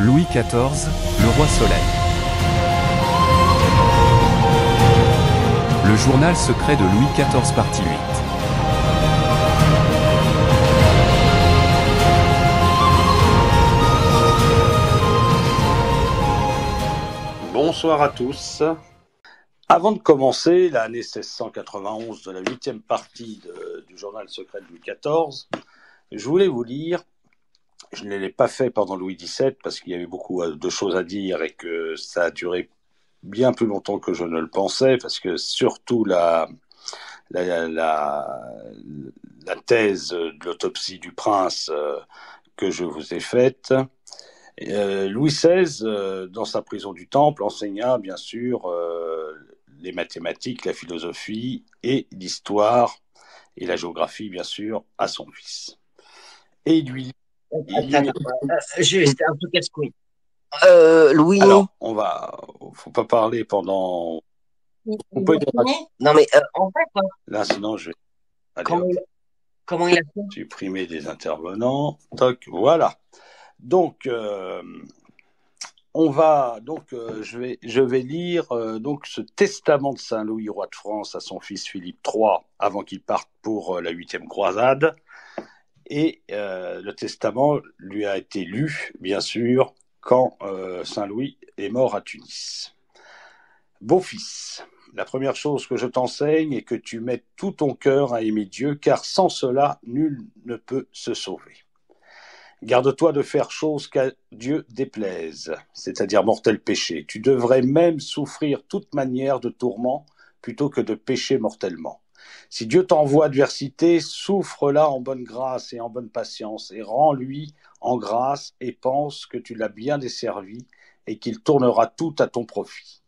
Louis XIV, le roi soleil. Le journal secret de Louis XIV partie 8. Bonsoir à tous. Avant de commencer l'année 1691 de la huitième partie du journal secret de Louis XIV, je voulais vous lire je ne l'ai pas fait pendant Louis XVII parce qu'il y avait beaucoup euh, de choses à dire et que ça a duré bien plus longtemps que je ne le pensais parce que surtout la, la, la, thèse de l'autopsie du prince euh, que je vous ai faite. Euh, Louis XVI, dans sa prison du Temple, enseigna bien sûr les mathématiques, la philosophie et l'histoire et la géographie, bien sûr, à son fils. Et il lui Juste euh, un peu casse-couille. Euh, Louis. Alors, on va. Faut pas parler pendant. On peut Non, mais euh, en fait. Hein, Là, sinon, je vais. comment, a fait Supprimer des intervenants. Toc, voilà. Donc, euh, on va. Donc, je, vais, je vais lire donc ce testament de Saint Louis, roi de France, à son fils Philippe III, avant qu'il parte pour la huitième croisade et euh, le testament lui a été lu, bien sûr, quand euh, Saint Louis est mort à Tunis. Beau fils, la première chose que je t'enseigne est que tu mettes tout ton cœur à aimer Dieu, car sans cela, nul ne peut se sauver. Garde-toi de faire chose qu'à Dieu déplaise, c'est-à-dire mortel péché. Tu devrais même souffrir toute manière de tourment plutôt que de pécher mortellement. Si Dieu t'envoie adversité, souffre-la en bonne grâce et en bonne patience, et rends-lui en grâce, et pense que tu l'as bien desservi, et qu'il tournera tout à ton profit.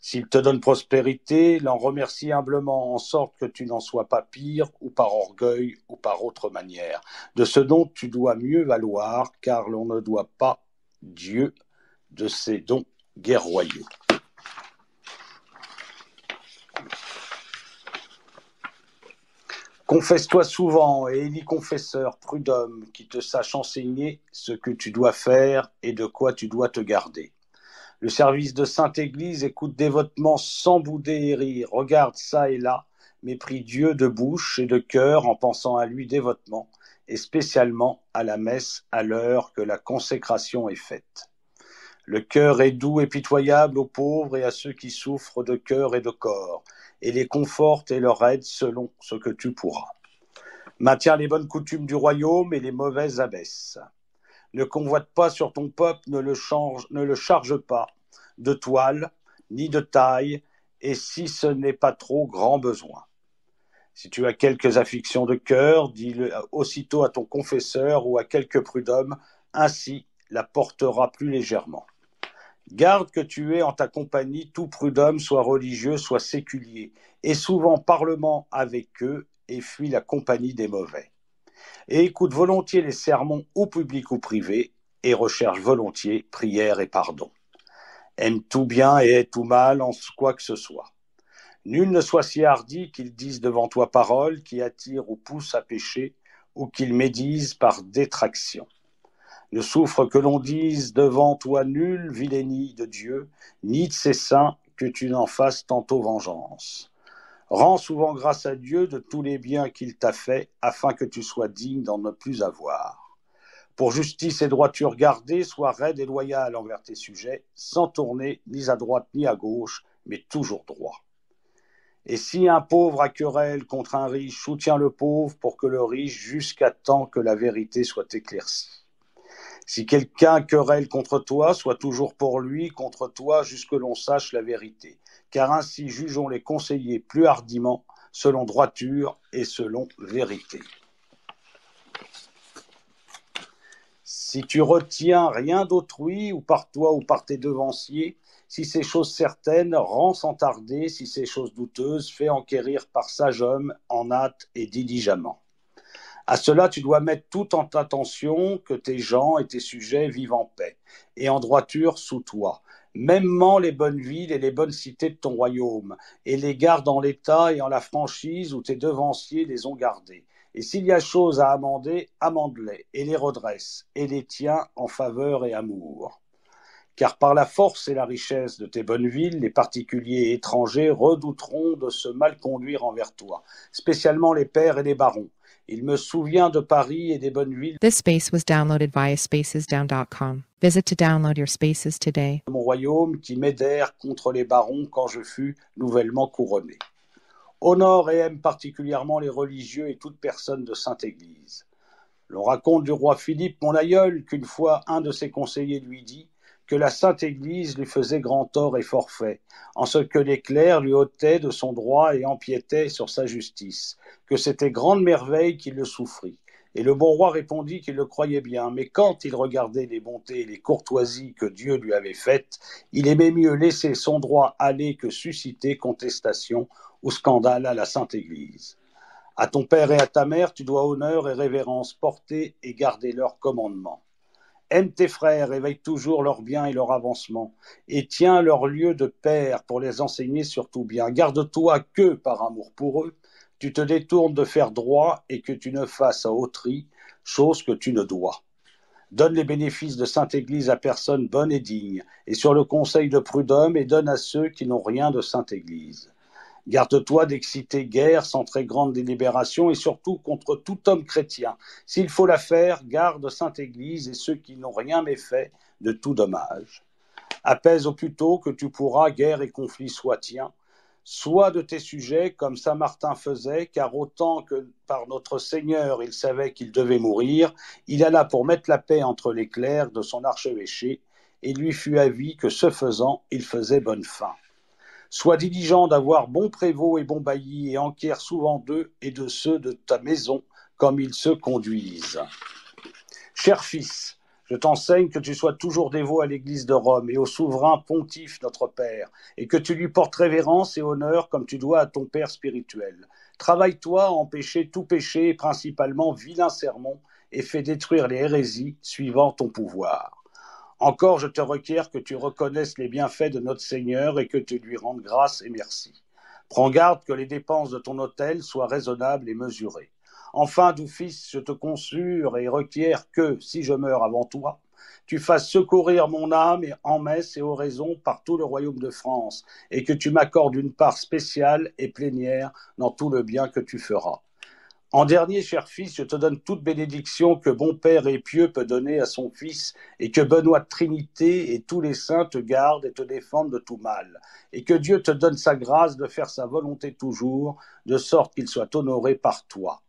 S'il te donne prospérité, l'en remercie humblement, en sorte que tu n'en sois pas pire, ou par orgueil, ou par autre manière, de ce dont tu dois mieux valoir, car l'on ne doit pas Dieu de ses dons guerroyaux. Confesse-toi souvent et élis confesseur, prud'homme, qui te sache enseigner ce que tu dois faire et de quoi tu dois te garder. Le service de Sainte Église écoute dévotement sans bouder et rire, regarde ça et là, mépris Dieu de bouche et de cœur en pensant à lui dévotement, et spécialement à la messe à l'heure que la consécration est faite. Le cœur est doux et pitoyable aux pauvres et à ceux qui souffrent de cœur et de corps, et les conforte et leur aide selon ce que tu pourras. Maintiens les bonnes coutumes du royaume et les mauvaises abaisse. Ne convoite pas sur ton peuple, ne le, change, ne le charge pas de toile ni de taille, et si ce n'est pas trop grand besoin. Si tu as quelques afflictions de cœur, dis-le aussitôt à ton confesseur ou à quelque prud'homme, ainsi la portera plus légèrement. Garde que tu aies en ta compagnie tout prud'homme, soit religieux, soit séculier, et souvent parlement avec eux, et fuis la compagnie des mauvais. Et écoute volontiers les sermons, ou publics ou privés, et recherche volontiers prière et pardon. Aime tout bien et aie tout mal en quoi que ce soit. Nul ne soit si hardi qu'il dise devant toi parole qui attire ou pousse à pécher, ou qu'il médise par détraction ne souffre que l'on dise devant toi nul vilainie de Dieu, ni de ses saints que tu n'en fasses tantôt vengeance. Rends souvent grâce à Dieu de tous les biens qu'il t'a faits, afin que tu sois digne d'en ne plus avoir. Pour justice et droiture gardée, sois raide et loyal envers tes sujets, sans tourner ni à droite ni à gauche, mais toujours droit. Et si un pauvre a querelle contre un riche, soutiens le pauvre pour que le riche jusqu'à temps que la vérité soit éclaircie. Si quelqu'un querelle contre toi, sois toujours pour lui, contre toi, jusque l'on sache la vérité. Car ainsi jugeons les conseillers plus hardiment, selon droiture et selon vérité. Si tu retiens rien d'autrui, ou par toi ou par tes devanciers, si ces choses certaines, rend sans tarder, si ces choses douteuses, fais enquérir par sage homme, en hâte et diligemment. À cela, tu dois mettre tout en attention que tes gens et tes sujets vivent en paix et en droiture sous toi, mêmement les bonnes villes et les bonnes cités de ton royaume, et les gardes en l'état et en la franchise où tes devanciers les ont gardés. Et s'il y a chose à amender, amende-les, et les redresse, et les tiens en faveur et amour. Car par la force et la richesse de tes bonnes villes, les particuliers étrangers redouteront de se mal conduire envers toi, spécialement les pères et les barons, il me souvient de Paris et des bonnes villes. This space was downloaded via spacesdown.com. Visit to download your spaces today. Mon royaume qui m'aidèrent contre les barons quand je fus nouvellement couronné. Honore et aime particulièrement les religieux et toute personne de Sainte Église. L'on raconte du roi Philippe, mon aïeul, qu'une fois un de ses conseillers lui dit que la Sainte Église lui faisait grand tort et forfait, en ce que les clercs lui ôtaient de son droit et empiétaient sur sa justice, que c'était grande merveille qu'il le souffrit. Et le bon roi répondit qu'il le croyait bien, mais quand il regardait les bontés et les courtoisies que Dieu lui avait faites, il aimait mieux laisser son droit aller que susciter contestation ou scandale à la Sainte Église. À ton père et à ta mère, tu dois honneur et révérence porter et garder leurs commandements. Aime tes frères, éveille toujours leurs biens et leur avancement, et tiens leur lieu de père pour les enseigner sur tout bien. Garde-toi que, par amour pour eux, tu te détournes de faire droit et que tu ne fasses à autrui chose que tu ne dois. Donne les bénéfices de Sainte Église à personne bonne et digne, et sur le conseil de prud'homme, et donne à ceux qui n'ont rien de Sainte Église. Garde-toi d'exciter guerre sans très grande délibération et surtout contre tout homme chrétien. S'il faut la faire, garde Sainte Église et ceux qui n'ont rien méfait de tout dommage. Apaise au plus tôt que tu pourras, guerre et conflit soit tiens, soit de tes sujets, comme saint Martin faisait, car autant que par notre Seigneur il savait qu'il devait mourir, il alla pour mettre la paix entre les clercs de son archevêché, et lui fut avis que ce faisant il faisait bonne fin. Sois diligent d'avoir bon prévôt et bon bailli, et enquière souvent d'eux et de ceux de ta maison, comme ils se conduisent. Cher fils, je t'enseigne que tu sois toujours dévot à l'Église de Rome et au souverain pontife notre Père, et que tu lui portes révérence et honneur comme tu dois à ton Père spirituel. Travaille-toi à empêcher tout péché, principalement vilain sermon, et fais détruire les hérésies suivant ton pouvoir. Encore je te requiers que tu reconnaisses les bienfaits de notre Seigneur et que tu lui rendes grâce et merci. Prends garde que les dépenses de ton hôtel soient raisonnables et mesurées. Enfin, doux fils, je te consure et requiers que, si je meurs avant toi, tu fasses secourir mon âme en messe et oraison par tout le royaume de France, et que tu m'accordes une part spéciale et plénière dans tout le bien que tu feras. En dernier, cher fils, je te donne toute bénédiction que bon Père et pieux peut donner à son Fils, et que Benoît Trinité et tous les saints te gardent et te défendent de tout mal, et que Dieu te donne sa grâce de faire sa volonté toujours, de sorte qu'il soit honoré par toi.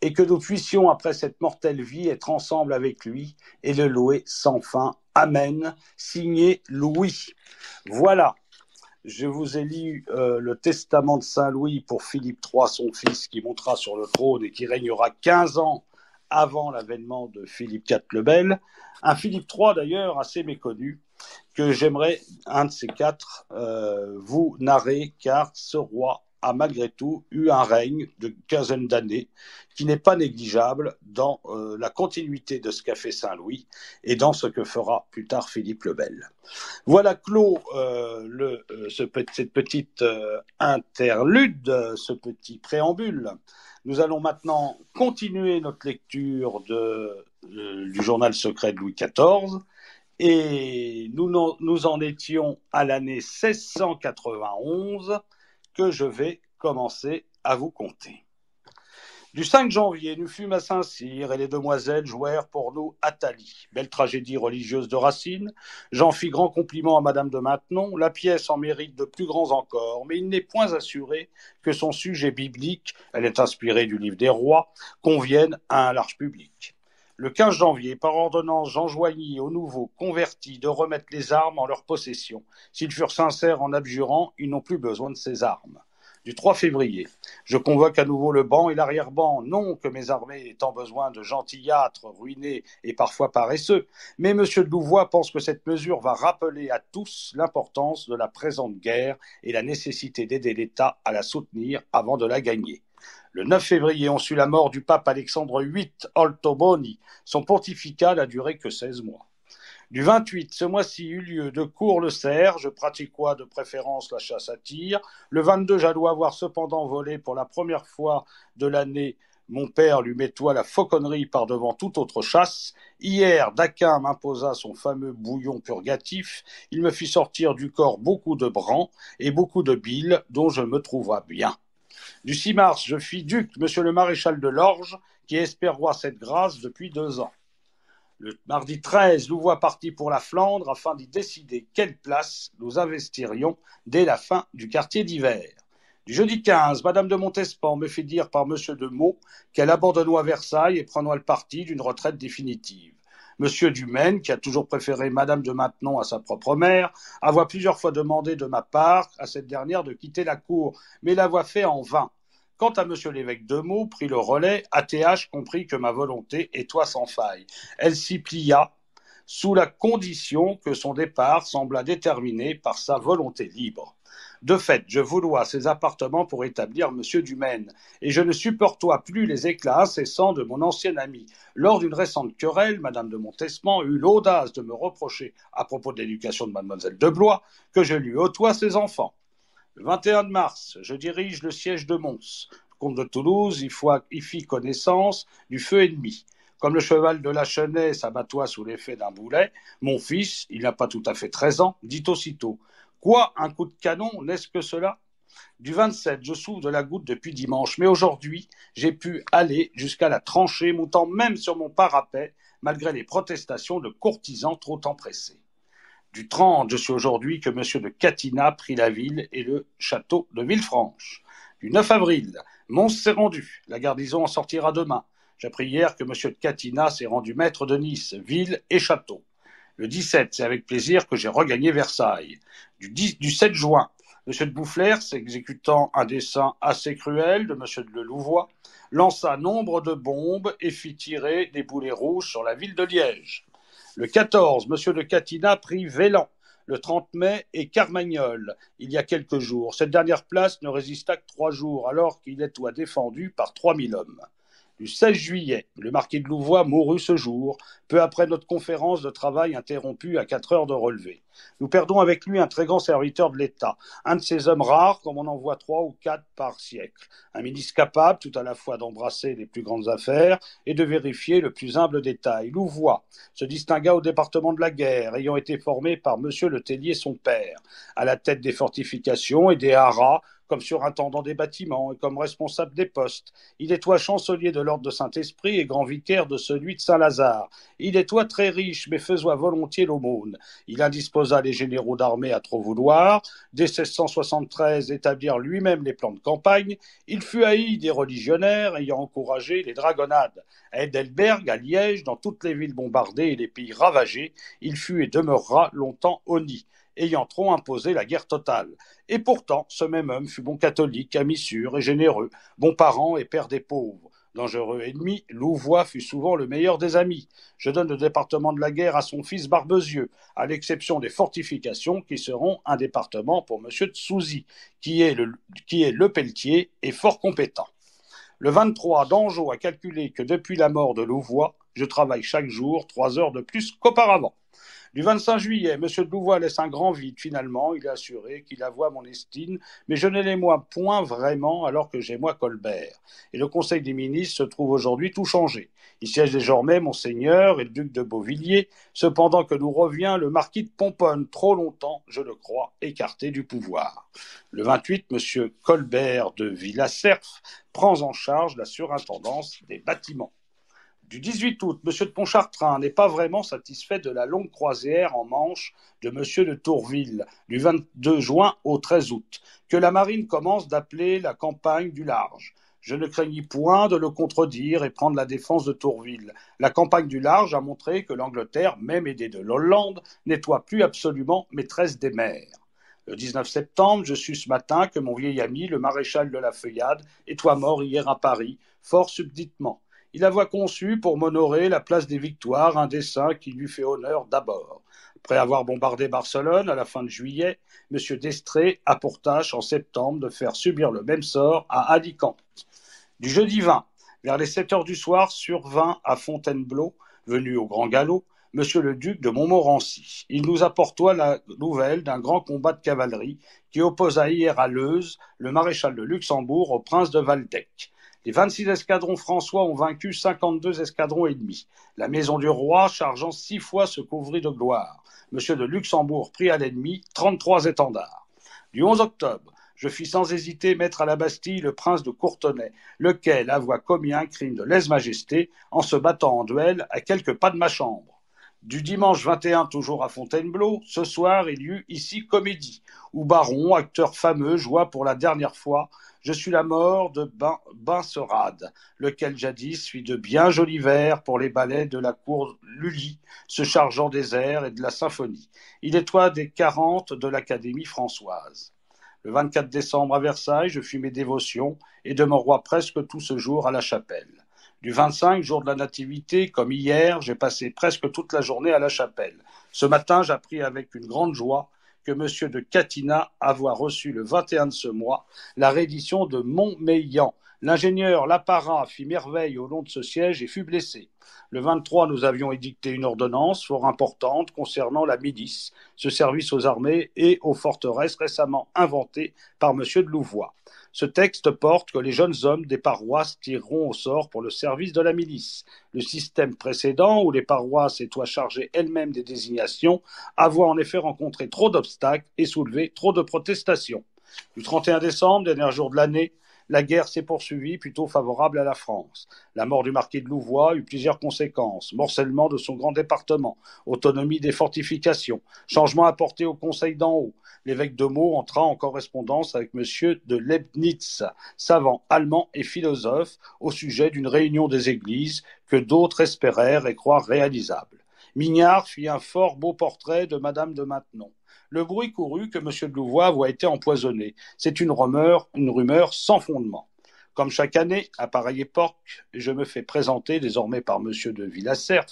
Et que nous puissions, après cette mortelle vie, être ensemble avec lui et le louer sans fin. Amen. Signé Louis. Voilà je vous ai lu euh, le testament de Saint Louis pour Philippe III, son fils, qui montera sur le trône et qui régnera 15 ans avant l'avènement de Philippe IV le Bel. Un Philippe III d'ailleurs assez méconnu que j'aimerais, un de ces quatre, euh, vous narrer, car ce roi a malgré tout eu un règne de quinzaine d'années qui n'est pas négligeable dans euh, la continuité de ce qu'a fait Saint-Louis et dans ce que fera plus tard Philippe le Bel. Voilà clos euh, euh, cette petite interlude, ce petit préambule. Nous allons maintenant continuer notre lecture de, du journal secret de Louis XIV. Et nous, nous en étions à l'année 1691 que je vais commencer à vous conter. Du 5 janvier, nous fûmes à Saint-Cyr et les demoiselles jouèrent pour nous Athalie, belle tragédie religieuse de Racine. J'en fis grand compliment à Madame de Maintenon. La pièce en mérite de plus grands encore, mais il n'est point assuré que son sujet biblique, elle est inspirée du livre des rois, convienne à un large public. Le 15 janvier, par ordonnance, j'enjoignis aux nouveaux convertis de remettre les armes en leur possession. S'ils furent sincères en abjurant, ils n'ont plus besoin de ces armes. Du 3 février, je convoque à nouveau le banc et l'arrière-banc, non que mes armées aient tant besoin de gentillâtres, ruinés et parfois paresseux, mais M. de Louvois pense que cette mesure va rappeler à tous l'importance de la présente guerre et la nécessité d'aider l'État à la soutenir avant de la gagner. Le 9 février, on sut la mort du pape Alexandre VIII, Altoboni. Son pontificat n'a duré que 16 mois. Du 28, ce mois-ci eut lieu de cours le cerf, je pratiquois de préférence la chasse à tir. Le 22, j'allois avoir cependant volé pour la première fois de l'année mon père lui mettoit la fauconnerie par devant toute autre chasse. Hier, Daquin m'imposa son fameux bouillon purgatif. Il me fit sortir du corps beaucoup de bran et beaucoup de bile, dont je me trouva bien. Du 6 mars, je suis duc, monsieur le maréchal de l'Orge, qui espère cette grâce depuis deux ans. Le mardi 13, Louvois partis pour la Flandre afin d'y décider quelle place nous investirions dès la fin du quartier d'hiver. Du jeudi 15, Madame de Montespan me fait dire par Monsieur de Meaux qu'elle abandonnoit Versailles et prendra le parti d'une retraite définitive. Monsieur Dumaine, qui a toujours préféré Madame de Maintenon à sa propre mère, avoir plusieurs fois demandé de ma part à cette dernière de quitter la cour, mais l'avoir fait en vain. Quant à Monsieur l'évêque de Meaux, prit le relais, ATH comprit que ma volonté et toi sans faille. Elle s'y plia, sous la condition que son départ sembla déterminé par sa volonté libre. De fait, je voulois ces appartements pour établir Monsieur Dumaine, et je ne supportois plus les éclats incessants de mon ancien ami. Lors d'une récente querelle, Madame de Montespan eut l'audace de me reprocher, à propos de l'éducation de Mademoiselle de Blois, que je lui ôtoie ses enfants. Le 21 mars, je dirige le siège de Mons. comte de Toulouse y fit connaissance du feu ennemi. Comme le cheval de la Chenet s'abattoit sous l'effet d'un boulet, mon fils, il n'a pas tout à fait treize ans, dit aussitôt Quoi, un coup de canon, n'est-ce que cela Du 27, je souffre de la goutte depuis dimanche, mais aujourd'hui, j'ai pu aller jusqu'à la tranchée, montant même sur mon parapet, malgré les protestations de courtisans trop empressés. Du 30, je suis aujourd'hui que M. de Catina prit la ville et le château de Villefranche. Du 9 avril, Mons s'est rendu. La garnison en sortira demain. J'ai hier que M. de Catina s'est rendu maître de Nice, ville et château. Le 17, c'est avec plaisir que j'ai regagné Versailles. Du, 7 juin, M. de Boufflers, exécutant un dessin assez cruel de M. de Lelouvois, lança nombre de bombes et fit tirer des boulets rouges sur la ville de Liège. Le 14, M. de Catina prit Vélan, le 30 mai, et Carmagnol, il y a quelques jours. Cette dernière place ne résista que trois jours, alors qu'il est ou défendu par 3000 hommes du 16 juillet. Le marquis de Louvois mourut ce jour, peu après notre conférence de travail interrompue à quatre heures de relevé. Nous perdons avec lui un très grand serviteur de l'État, un de ces hommes rares comme on en voit trois ou quatre par siècle, un ministre capable tout à la fois d'embrasser les plus grandes affaires et de vérifier le plus humble détail. Louvois se distingua au département de la guerre, ayant été formé par M. Le Tellier, son père, à la tête des fortifications et des haras comme surintendant des bâtiments et comme responsable des postes. Il est toi chancelier de l'ordre de Saint-Esprit et grand vicaire de celui de Saint-Lazare. Il est toi très riche, mais faisois volontiers l'aumône. Il indisposa les généraux d'armée à trop vouloir. Dès 1673, établir lui-même les plans de campagne. Il fut haï des religionnaires ayant encouragé les dragonnades. À Heidelberg, à Liège, dans toutes les villes bombardées et les pays ravagés, il fut et demeurera longtemps honni ayant trop imposé la guerre totale. Et pourtant, ce même homme fut bon catholique, ami sûr et généreux, bon parent et père des pauvres. Dangereux ennemi, Louvois fut souvent le meilleur des amis. Je donne le département de la guerre à son fils Barbezieux, à l'exception des fortifications qui seront un département pour M. de Souzy, qui est, le, qui est le pelletier et fort compétent. Le 23, d'Anjou a calculé que depuis la mort de Louvois, je travaille chaque jour trois heures de plus qu'auparavant. Du 25 juillet, M. Louvois laisse un grand vide finalement. Il a assuré qu'il avoue mon estime, mais je ne l'ai moi point vraiment alors que j'ai moi Colbert. Et le Conseil des ministres se trouve aujourd'hui tout changé. Il siège désormais Monseigneur et le duc de Beauvilliers, cependant que nous revient le marquis de Pomponne, trop longtemps, je le crois, écarté du pouvoir. Le 28, M. Colbert de Villacerf prend en charge la surintendance des bâtiments du 18 août, M. de Pontchartrain n'est pas vraiment satisfait de la longue croisière en Manche de M. de Tourville, du 22 juin au 13 août, que la marine commence d'appeler la campagne du large. Je ne craignis point de le contredire et prendre la défense de Tourville. La campagne du large a montré que l'Angleterre, même aidée de l'Hollande, nettoie plus absolument maîtresse des mers. Le 19 septembre, je sus ce matin que mon vieil ami, le maréchal de la Feuillade, est mort hier à Paris, fort subitement. Il avait conçu pour m'honorer la place des Victoires, un dessin qui lui fait honneur d'abord. Après avoir bombardé Barcelone à la fin de juillet, M. Destré a pour tâche en septembre de faire subir le même sort à Alicante. Du jeudi 20, vers les 7 heures du soir, survint à Fontainebleau, venu au grand galop, M. le duc de Montmorency. Il nous apportoit la nouvelle d'un grand combat de cavalerie qui opposa hier à Leuze le maréchal de Luxembourg au prince de Valdeck. Les 26 escadrons françois ont vaincu 52 escadrons ennemis. La maison du roi, chargeant six fois, se couvrit de gloire. Monsieur de Luxembourg prit à l'ennemi 33 étendards. Du 11 octobre, je fis sans hésiter mettre à la Bastille le prince de Courtenay, lequel avoua commis un crime de lèse-majesté en se battant en duel à quelques pas de ma chambre. Du dimanche 21, toujours à Fontainebleau, ce soir, il y eut ici comédie, où Baron, acteur fameux, joua pour la dernière fois je suis la mort de Binserade, lequel jadis suit de bien jolis vers pour les ballets de la cour Lully, se chargeant des airs et de la symphonie. Il est toi des quarante de l'Académie françoise. Le 24 décembre à Versailles, je fus mes dévotions et demeurai presque tout ce jour à la chapelle. Du 25, jour de la Nativité, comme hier, j'ai passé presque toute la journée à la chapelle. Ce matin, j'appris avec une grande joie que M. de Catina avoir reçu le 21 de ce mois la reddition de Montmeillan. L'ingénieur Lapara fit merveille au long de ce siège et fut blessé. Le 23, nous avions édicté une ordonnance fort importante concernant la milice, ce service aux armées et aux forteresses récemment inventé par M. de Louvois. Ce texte porte que les jeunes hommes des paroisses tireront au sort pour le service de la milice. Le système précédent, où les paroisses étaient chargées elles-mêmes des désignations, avoir en effet rencontré trop d'obstacles et soulevé trop de protestations. Du 31 décembre, dernier jour de l'année, la guerre s'est poursuivie, plutôt favorable à la France. La mort du marquis de Louvois eut plusieurs conséquences morcellement de son grand département, autonomie des fortifications, changement apporté au Conseil d'en haut. L'évêque de Meaux entra en correspondance avec M. de Leibniz, savant allemand et philosophe, au sujet d'une réunion des églises que d'autres espérèrent et croient réalisable. Mignard fit un fort beau portrait de Madame de Maintenon le bruit courut que M. de Louvois voit été empoisonné. C'est une rumeur, une rumeur sans fondement. Comme chaque année, à pareille époque, je me fais présenter, désormais par M. de Villacerf,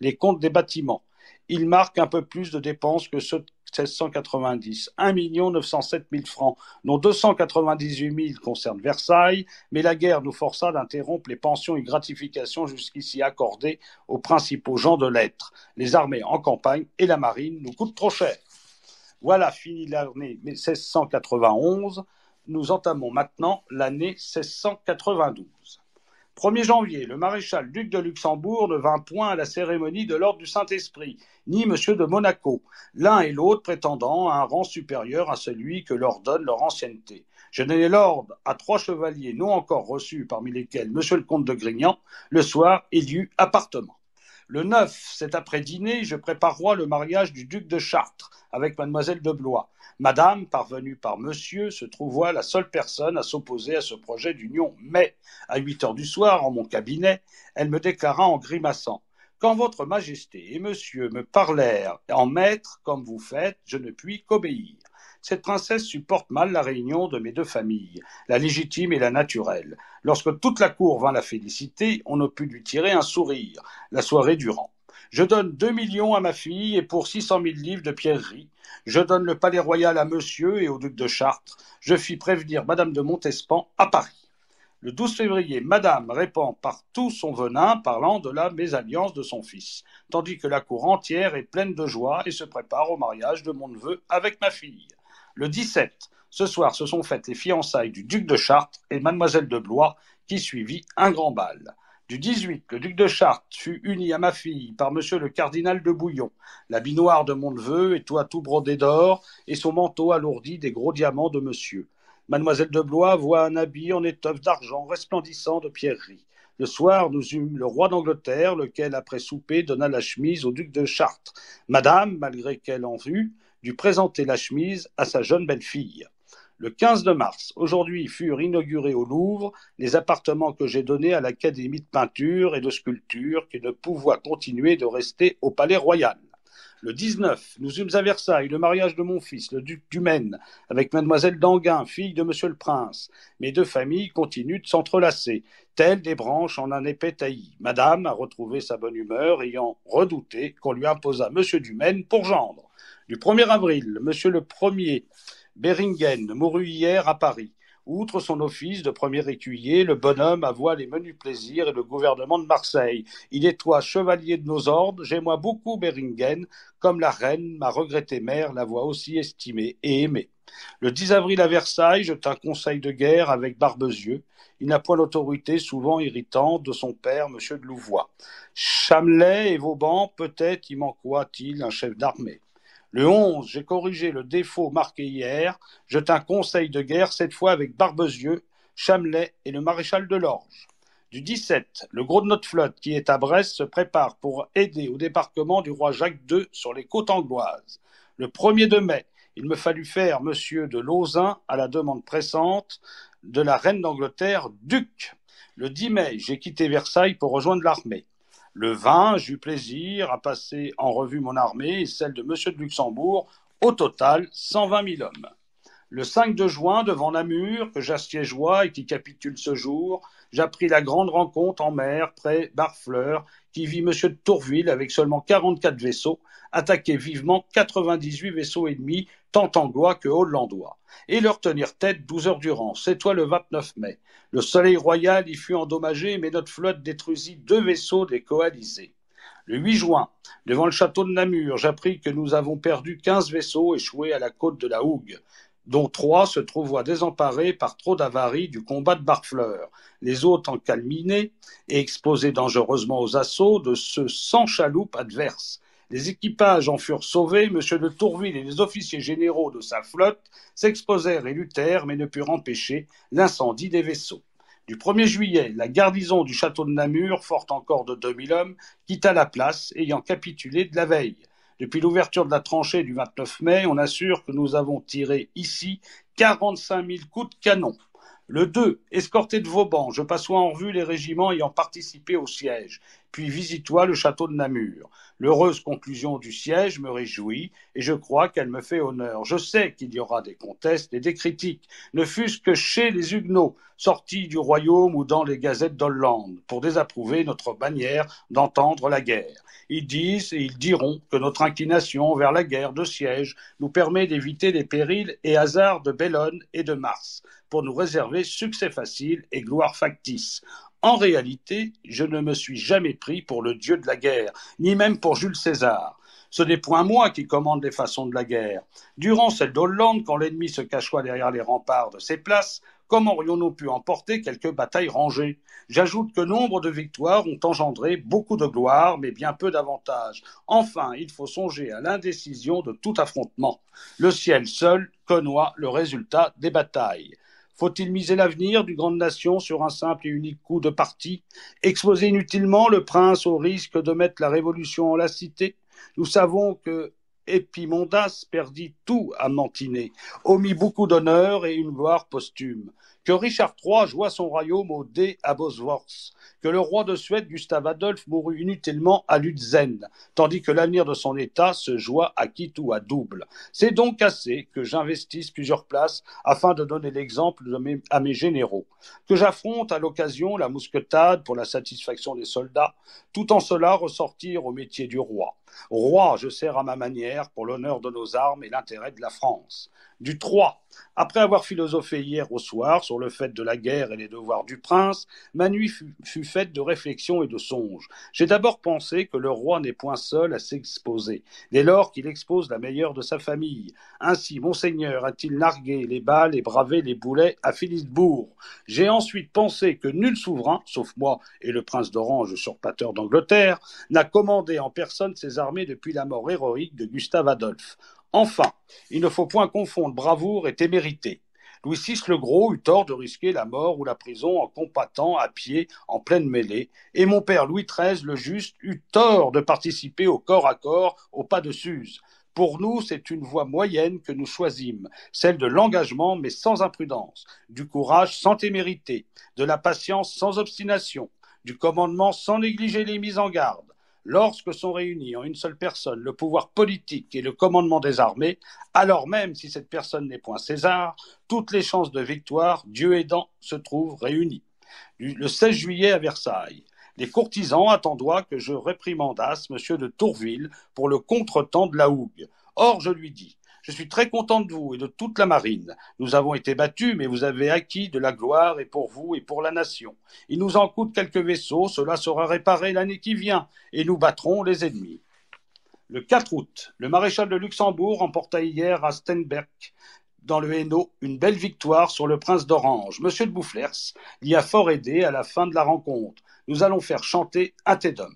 les comptes des bâtiments. Ils marquent un peu plus de dépenses que ceux de 1690, 1 907 000 francs, dont 298 000 concernent Versailles, mais la guerre nous força d'interrompre les pensions et gratifications jusqu'ici accordées aux principaux gens de lettres. Les armées en campagne et la marine nous coûtent trop cher. Voilà, fini l'année 1691. Nous entamons maintenant l'année 1692. 1er janvier, le maréchal duc de Luxembourg ne vint point à la cérémonie de l'ordre du Saint-Esprit, ni monsieur de Monaco, l'un et l'autre prétendant à un rang supérieur à celui que leur donne leur ancienneté. Je donnai l'ordre à trois chevaliers non encore reçus, parmi lesquels monsieur le comte de Grignan, le soir élu appartement. Le neuf, cet après dîner, je préparerai le mariage du duc de Chartres avec mademoiselle de Blois. Madame, parvenue par monsieur, se trouva la seule personne à s'opposer à ce projet d'union. Mais, à huit heures du soir, en mon cabinet, elle me déclara en grimaçant quand votre majesté et monsieur me parlèrent en maître, comme vous faites, je ne puis qu'obéir cette princesse supporte mal la réunion de mes deux familles, la légitime et la naturelle. Lorsque toute la cour vint la féliciter, on ne put lui tirer un sourire, la soirée durant. Je donne deux millions à ma fille et pour six cent mille livres de pierreries. Je donne le palais royal à monsieur et au duc de Chartres. Je fis prévenir madame de Montespan à Paris. Le 12 février, Madame répand tout son venin parlant de la mésalliance de son fils, tandis que la cour entière est pleine de joie et se prépare au mariage de mon neveu avec ma fille. Le 17, ce soir, se sont faites les fiançailles du duc de Chartres et mademoiselle de Blois, qui suivit un grand bal. Du 18, le duc de Chartres fut uni à ma fille par monsieur le cardinal de Bouillon. L'habit noir de mon neveu et toi tout brodé d'or, et son manteau alourdi des gros diamants de monsieur. Mademoiselle de Blois voit un habit en étoffe d'argent resplendissant de pierreries. Le soir, nous eûmes le roi d'Angleterre, lequel, après souper, donna la chemise au duc de Chartres. Madame, malgré qu'elle en vue, dut présenter la chemise à sa jeune belle-fille. Le 15 de mars, aujourd'hui, furent inaugurés au Louvre les appartements que j'ai donnés à l'Académie de peinture et de sculpture qui ne pouvaient continuer de rester au Palais Royal. Le 19, nous eûmes à Versailles le mariage de mon fils, le duc du avec mademoiselle d'Anguin, fille de monsieur le prince. Mes deux familles continuent de s'entrelacer, telles des branches en un épais taillis. Madame a retrouvé sa bonne humeur, ayant redouté qu'on lui imposât monsieur du pour gendre du 1er avril, Monsieur le Premier Beringen mourut hier à Paris. Outre son office de premier écuyer, le bonhomme avoit les menus plaisirs et le gouvernement de Marseille. Il est toi, chevalier de nos ordres, j'aime beaucoup Beringen, comme la reine, ma regrettée mère, la voit aussi estimée et aimée. Le 10 avril à Versailles, je un conseil de guerre avec Barbezieux. Il n'a point l'autorité souvent irritante de son père, M. de Louvois. Chamelet et Vauban, peut-être y manqua-t-il un chef d'armée. Le 11, j'ai corrigé le défaut marqué hier. Je un conseil de guerre, cette fois avec Barbezieux, Chamelet et le maréchal de l'Orge. Du 17, le gros de notre flotte, qui est à Brest, se prépare pour aider au débarquement du roi Jacques II sur les côtes angloises. Le 1er de mai, il me fallut faire monsieur de Lauzun à la demande pressante de la reine d'Angleterre, duc. Le 10 mai, j'ai quitté Versailles pour rejoindre l'armée. Le 20, j'eus plaisir à passer en revue mon armée et celle de M. de Luxembourg, au total 120 mille hommes. Le 5 de juin, devant Namur, que j'assiégeois et qui capitule ce jour, j'appris la grande rencontre en mer près Barfleur, qui vit M. de Tourville avec seulement 44 vaisseaux attaquer vivement quatre-vingt-dix-huit vaisseaux ennemis, tant anglois que hollandois, et leur tenir tête douze heures durant. C'est toi le 29 mai. Le Soleil Royal y fut endommagé, mais notre flotte détruisit deux vaisseaux des coalisés. Le 8 juin, devant le château de Namur, j'appris que nous avons perdu quinze vaisseaux échoués à la côte de la Hougue dont trois se trouvaient désemparés par trop d'avaries du combat de Barfleur, les autres encalminés et exposés dangereusement aux assauts de ceux sans chaloupe adverse, les équipages en furent sauvés, M. de Tourville et les officiers généraux de sa flotte s'exposèrent et luttèrent, mais ne purent empêcher l'incendie des vaisseaux. Du 1er juillet, la garnison du château de Namur, forte encore de 2000 hommes, quitta la place, ayant capitulé de la veille. Depuis l'ouverture de la tranchée du 29 mai, on assure que nous avons tiré ici 45 000 coups de canon. Le 2, escorté de Vauban, je passois en vue les régiments ayant participé au siège puis visite-toi le château de Namur. L'heureuse conclusion du siège me réjouit, et je crois qu'elle me fait honneur. Je sais qu'il y aura des contestes et des critiques, ne fût-ce que chez les Huguenots, sortis du royaume ou dans les gazettes d'Hollande, pour désapprouver notre manière d'entendre la guerre. Ils disent et ils diront que notre inclination vers la guerre de siège nous permet d'éviter les périls et hasards de Bellone et de Mars, pour nous réserver succès facile et gloire factice. En réalité, je ne me suis jamais pris pour le dieu de la guerre, ni même pour Jules César. Ce n'est point moi qui commande les façons de la guerre. Durant celle d'Hollande, quand l'ennemi se cachoit derrière les remparts de ses places, comment aurions-nous pu emporter quelques batailles rangées J'ajoute que nombre de victoires ont engendré beaucoup de gloire, mais bien peu d'avantages. Enfin, il faut songer à l'indécision de tout affrontement. Le ciel seul connoit le résultat des batailles. Faut-il miser l'avenir du grande nation sur un simple et unique coup de parti Exposer inutilement le prince au risque de mettre la révolution en la cité Nous savons que Epimondas perdit tout à Mantinée, omis beaucoup d'honneur et une gloire posthume que Richard III joua son royaume au dé à Bosworth, que le roi de Suède, Gustave Adolphe, mourut inutilement à Lutzen, tandis que l'avenir de son État se joua à quitte ou à double. C'est donc assez que j'investisse plusieurs places afin de donner l'exemple à mes généraux, que j'affronte à l'occasion la mousquetade pour la satisfaction des soldats, tout en cela ressortir au métier du roi. Roi, je sers à ma manière pour l'honneur de nos armes et l'intérêt de la France. Du 3. Après avoir philosophé hier au soir sur le fait de la guerre et les devoirs du prince, ma nuit fut, faite de réflexions et de songes. J'ai d'abord pensé que le roi n'est point seul à s'exposer, dès lors qu'il expose la meilleure de sa famille. Ainsi, monseigneur a-t-il nargué les balles et bravé les boulets à Philippebourg. J'ai ensuite pensé que nul souverain, sauf moi et le prince d'Orange, usurpateur d'Angleterre, n'a commandé en personne ses depuis la mort héroïque de Gustave Adolphe. Enfin, il ne faut point confondre bravoure et témérité. Louis VI le Gros eut tort de risquer la mort ou la prison en combattant à pied en pleine mêlée, et mon père Louis XIII le Juste eut tort de participer au corps à corps au pas de Suse. Pour nous, c'est une voie moyenne que nous choisîmes, celle de l'engagement mais sans imprudence, du courage sans témérité, de la patience sans obstination, du commandement sans négliger les mises en garde, lorsque sont réunis en une seule personne le pouvoir politique et le commandement des armées, alors même si cette personne n'est point César, toutes les chances de victoire, Dieu aidant, se trouvent réunies. Le 16 juillet à Versailles, les courtisans attendoient que je réprimandasse M. de Tourville pour le contretemps de la hougue. Or, je lui dis, je suis très content de vous et de toute la marine. Nous avons été battus, mais vous avez acquis de la gloire et pour vous et pour la nation. Il nous en coûte quelques vaisseaux, cela sera réparé l'année qui vient et nous battrons les ennemis. Le 4 août, le maréchal de Luxembourg emporta hier à Stenberg dans le Hainaut une belle victoire sur le prince d'Orange. Monsieur de Boufflers l'y a fort aidé à la fin de la rencontre. Nous allons faire chanter un Tédum.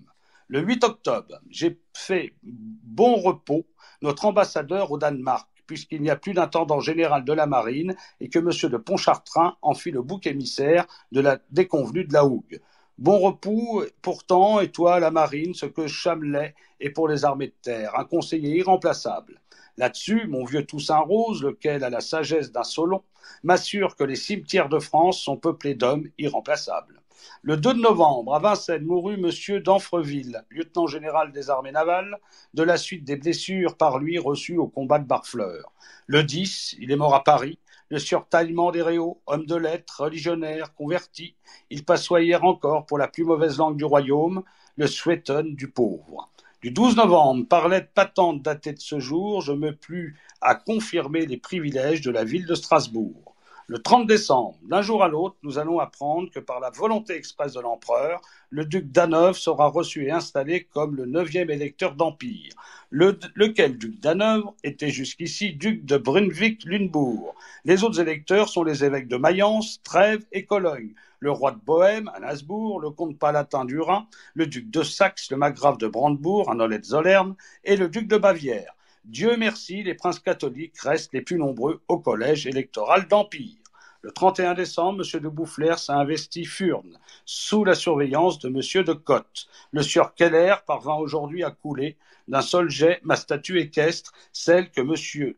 Le 8 octobre, j'ai fait bon repos notre ambassadeur au Danemark, puisqu'il n'y a plus d'intendant général de la marine et que M. de Pontchartrain en fut le bouc émissaire de la déconvenue de la Hougue. Bon repos pourtant, et toi, la marine, ce que Chamelet est pour les armées de terre, un conseiller irremplaçable. Là-dessus, mon vieux Toussaint Rose, lequel a la sagesse d'un Solon, m'assure que les cimetières de France sont peuplés d'hommes irremplaçables. Le 2 novembre, à Vincennes, mourut M. d'Anfreville, lieutenant général des armées navales, de la suite des blessures par lui reçues au combat de Barfleur. Le 10, il est mort à Paris, le surtaillement des réaux, homme de lettres, religionnaire, converti. Il passoyait encore pour la plus mauvaise langue du royaume, le souétone du pauvre. Du 12 novembre, par lettre patente datée de ce jour, je me plus à confirmer les privilèges de la ville de Strasbourg. Le 30 décembre, d'un jour à l'autre, nous allons apprendre que par la volonté expresse de l'empereur, le duc d'Hanovre sera reçu et installé comme le neuvième électeur d'Empire, lequel duc d'Hanovre était jusqu'ici duc de Brunswick-Lunebourg. Les autres électeurs sont les évêques de Mayence, Trèves et Cologne, le roi de Bohême à Nasbourg, le comte palatin du Rhin, le duc de Saxe, le margrave de Brandebourg à nolet zollern et le duc de Bavière. Dieu merci, les princes catholiques restent les plus nombreux au collège électoral d'Empire. Le 31 décembre, M. de Boufflers a investi Furne sous la surveillance de M. de Cotte. Le sieur Keller parvint aujourd'hui à couler d'un seul jet ma statue équestre, celle que M.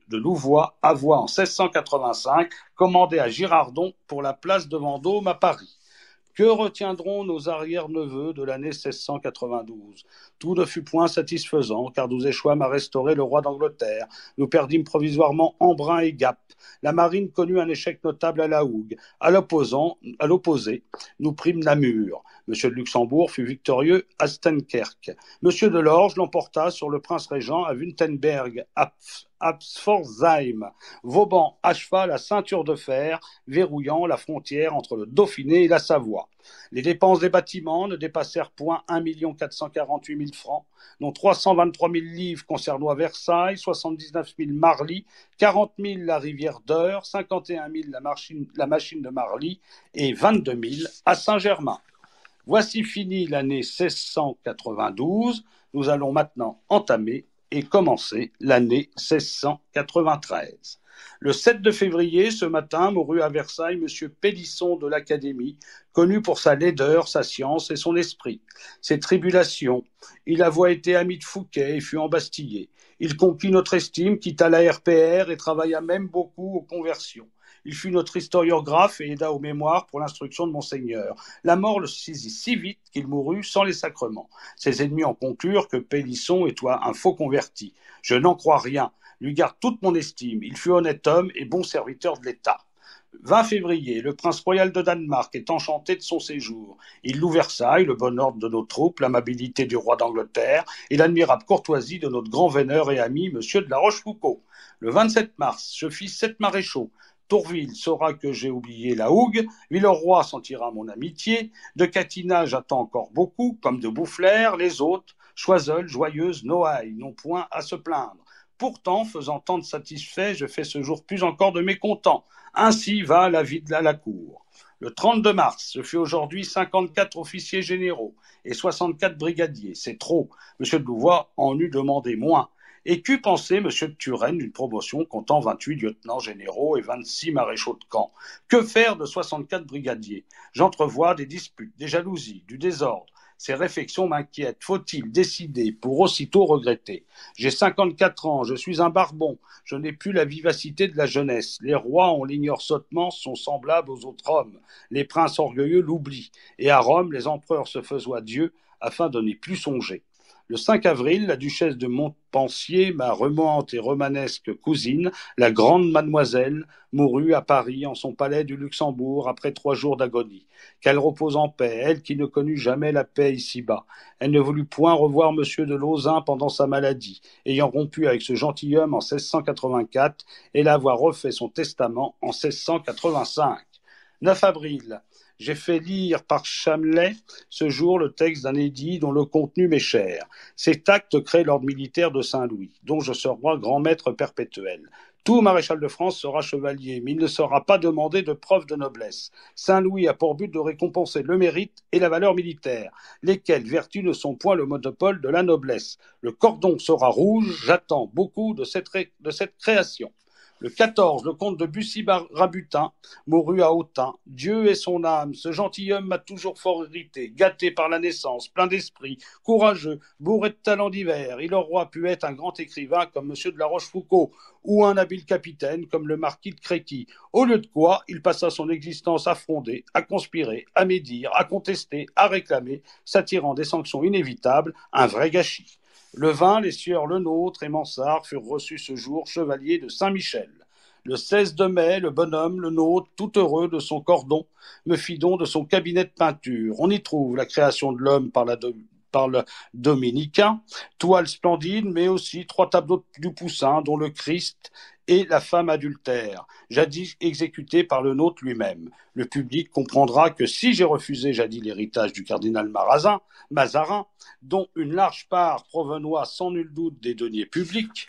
de Louvois avoua en 1685, commandée à Girardon pour la place de Vendôme à Paris. Que retiendront nos arrière-neveux de l'année 1692 Tout ne fut point satisfaisant, car nous échouâmes à restaurer le roi d'Angleterre. Nous perdîmes provisoirement Embrun et Gap. La marine connut un échec notable à la Hougue. À l'opposé, nous prîmes Namur. Monsieur de Luxembourg fut victorieux à Stenkerk. Monsieur de Lorge l'emporta sur le prince régent à Wittenberg, à Pforzheim, Vauban acheva la ceinture de fer, verrouillant la frontière entre le Dauphiné et la Savoie. Les dépenses des bâtiments ne dépassèrent point 1 448 000 francs, dont 323 000 livres concernant Versailles, 79 000 Marly, 40 000 la rivière d'Eure, 51 000 la machine, la machine de Marly et 22 000 à Saint-Germain. Voici fini l'année 1692, nous allons maintenant entamer et commencer l'année 1693. Le 7 de février, ce matin, mourut à Versailles M. Pélisson de l'Académie, connu pour sa laideur, sa science et son esprit, ses tribulations. Il avait été ami de Fouquet et fut embastillé. Il conquit notre estime, quitta la RPR et travailla même beaucoup aux conversions. Il fut notre historiographe et aida aux mémoires pour l'instruction de Monseigneur. La mort le saisit si vite qu'il mourut sans les sacrements. Ses ennemis en conclurent que Pélisson est toi un faux converti. Je n'en crois rien. Lui garde toute mon estime. Il fut honnête homme et bon serviteur de l'État. 20 février, le prince royal de Danemark est enchanté de son séjour. Il loue Versailles, le bon ordre de nos troupes, l'amabilité du roi d'Angleterre et l'admirable courtoisie de notre grand veneur et ami, monsieur de la Rochefoucauld. Le 27 mars, je fis sept maréchaux. Tourville saura que j'ai oublié la hougue, Villeroy sentira mon amitié, de Catina j'attends encore beaucoup, comme de Boufflers, les autres, Choiseul, Joyeuse, Noailles, n'ont point à se plaindre. Pourtant, faisant tant de satisfaits, je fais ce jour plus encore de mécontents. Ainsi va la vie de la, cour. Le 32 mars, ce fut aujourd'hui 54 officiers généraux et 64 brigadiers. C'est trop. Monsieur de Louvois en eût demandé moins. Et qu'eût pensé M. de Turenne d'une promotion comptant 28 lieutenants généraux et 26 maréchaux de camp Que faire de 64 brigadiers J'entrevois des disputes, des jalousies, du désordre. Ces réflexions m'inquiètent. Faut-il décider pour aussitôt regretter J'ai 54 ans, je suis un barbon, je n'ai plus la vivacité de la jeunesse. Les rois, on l'ignore sottement, sont semblables aux autres hommes. Les princes orgueilleux l'oublient. Et à Rome, les empereurs se faisoient Dieu afin de n'y plus songer. Le 5 avril, la duchesse de Montpensier, ma remuante et romanesque cousine, la grande mademoiselle, mourut à Paris, en son palais du Luxembourg, après trois jours d'agonie. Qu'elle repose en paix, elle qui ne connut jamais la paix ici-bas. Elle ne voulut point revoir M. de Lauzun pendant sa maladie, ayant rompu avec ce gentilhomme en 1684 et l'avoir refait son testament en 1685. 9 avril, j'ai fait lire par Chamelet ce jour le texte d'un édit dont le contenu m'est cher. Cet acte crée l'ordre militaire de Saint-Louis, dont je serai grand maître perpétuel. Tout maréchal de France sera chevalier, mais il ne sera pas demandé de preuve de noblesse. Saint-Louis a pour but de récompenser le mérite et la valeur militaire, lesquelles vertus ne sont point le monopole de la noblesse. Le cordon sera rouge, j'attends beaucoup de cette création. Le 14, le comte de Bussy Rabutin mourut à Autun. Dieu et son âme, ce gentilhomme m'a toujours fort irrité, gâté par la naissance, plein d'esprit, courageux, bourré de talents divers. Il aurait pu être un grand écrivain comme M. de la Rochefoucauld ou un habile capitaine comme le marquis de Créqui. Au lieu de quoi, il passa son existence à fronder, à conspirer, à médire, à contester, à réclamer, s'attirant des sanctions inévitables, un vrai gâchis. Le vin, les sieurs Lenôtre et Mansart furent reçus ce jour chevaliers de Saint-Michel. Le 16 de mai, le bonhomme, le nôtre, tout heureux de son cordon, me fit don de son cabinet de peinture. On y trouve la création de l'homme par par le dominicain, toile splendide, mais aussi trois tableaux du Poussin, dont le Christ et la femme adultère, jadis exécutée par le nôtre lui-même. Le public comprendra que si j'ai refusé jadis l'héritage du cardinal Marazin, Mazarin, dont une large part provenoit sans nul doute des deniers publics,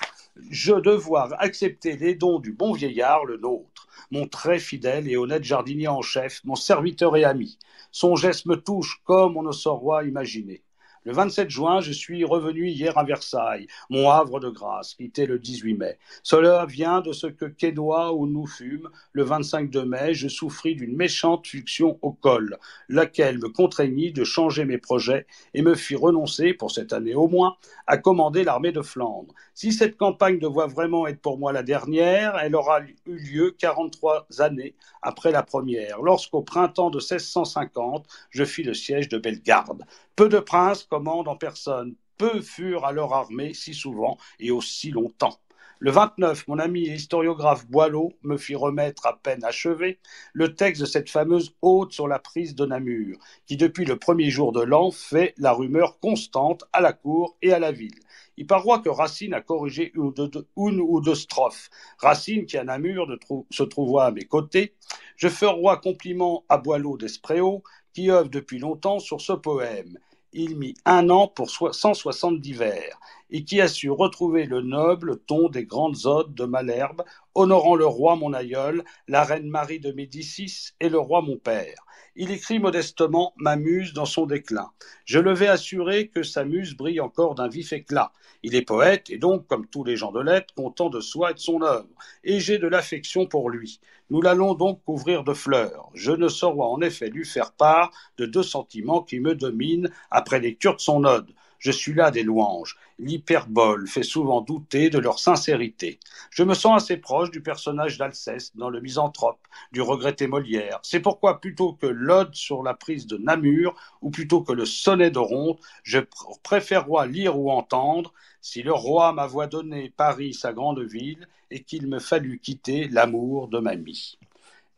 je devoir accepter les dons du bon vieillard, le nôtre, mon très fidèle et honnête jardinier en chef, mon serviteur et ami. Son geste me touche comme on ne saurait imaginer. Le 27 juin, je suis revenu hier à Versailles, mon havre de grâce, quitté le 18 mai. Cela vient de ce que Quédois ou nous fûmes, Le 25 mai, je souffris d'une méchante fuction au col, laquelle me contraignit de changer mes projets et me fit renoncer, pour cette année au moins, à commander l'armée de Flandre. Si cette campagne devait vraiment être pour moi la dernière, elle aura eu lieu 43 années après la première, lorsqu'au printemps de 1650, je fis le siège de Bellegarde. Peu de princes commandent en personne, peu furent à leur armée si souvent et aussi longtemps. Le 29, mon ami historiographe Boileau me fit remettre à peine achevé le texte de cette fameuse ode sur la prise de Namur, qui depuis le premier jour de l'an fait la rumeur constante à la cour et à la ville. Il paroit que Racine a corrigé une ou deux, strophes. Racine, qui à Namur se trouva à mes côtés, je ferai compliment à Boileau d'Espréau, qui œuvre depuis longtemps sur ce poème il mit un an pour 170 vers, et qui a su retrouver le noble ton des grandes odes de Malherbe honorant le roi mon aïeul, la reine Marie de Médicis et le roi mon père. Il écrit modestement ma muse dans son déclin. Je le vais assurer que sa muse brille encore d'un vif éclat. Il est poète et donc, comme tous les gens de lettres, content de soi et de son œuvre, et j'ai de l'affection pour lui. Nous l'allons donc couvrir de fleurs. Je ne saurais en effet lui faire part de deux sentiments qui me dominent après lecture de son ode. Je suis là des louanges. L'hyperbole fait souvent douter de leur sincérité. Je me sens assez proche du personnage d'Alceste dans Le Misanthrope, du regretté Molière. C'est pourquoi, plutôt que l'ode sur la prise de Namur, ou plutôt que le sonnet de Ronde, je préférerais lire ou entendre si le roi m'avait donné Paris, sa grande ville, et qu'il me fallut quitter l'amour de ma mie.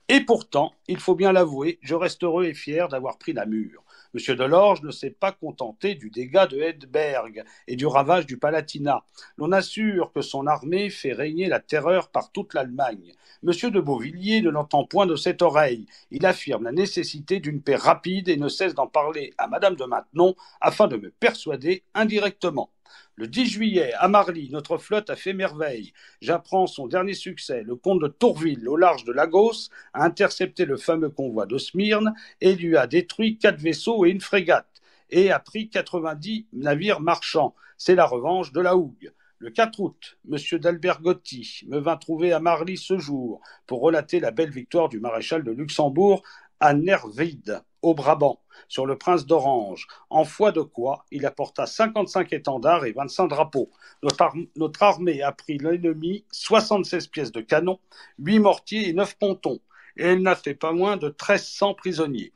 Et pourtant, il faut bien l'avouer, je reste heureux et fier d'avoir pris Namur. M. l'orge ne s'est pas contenté du dégât de Hedberg et du ravage du Palatinat. L'on assure que son armée fait régner la terreur par toute l'Allemagne. M. de Beauvilliers ne l'entend point de cette oreille. Il affirme la nécessité d'une paix rapide et ne cesse d'en parler à Mme de Maintenon afin de me persuader indirectement. Le 10 juillet, à Marly, notre flotte a fait merveille. J'apprends son dernier succès. Le comte de Tourville, au large de Lagos, a intercepté le fameux convoi de et lui a détruit quatre vaisseaux et une frégate et a pris 90 navires marchands. C'est la revanche de la hougue. Le 4 août, M. d'Albergotti me vint trouver à Marly ce jour pour relater la belle victoire du maréchal de Luxembourg à Nervide au Brabant, sur le prince d'Orange, en foi de quoi il apporta 55 étendards et 25 drapeaux. Notre, armée a pris l'ennemi 76 pièces de canon, 8 mortiers et 9 pontons, et elle n'a fait pas moins de 1300 prisonniers.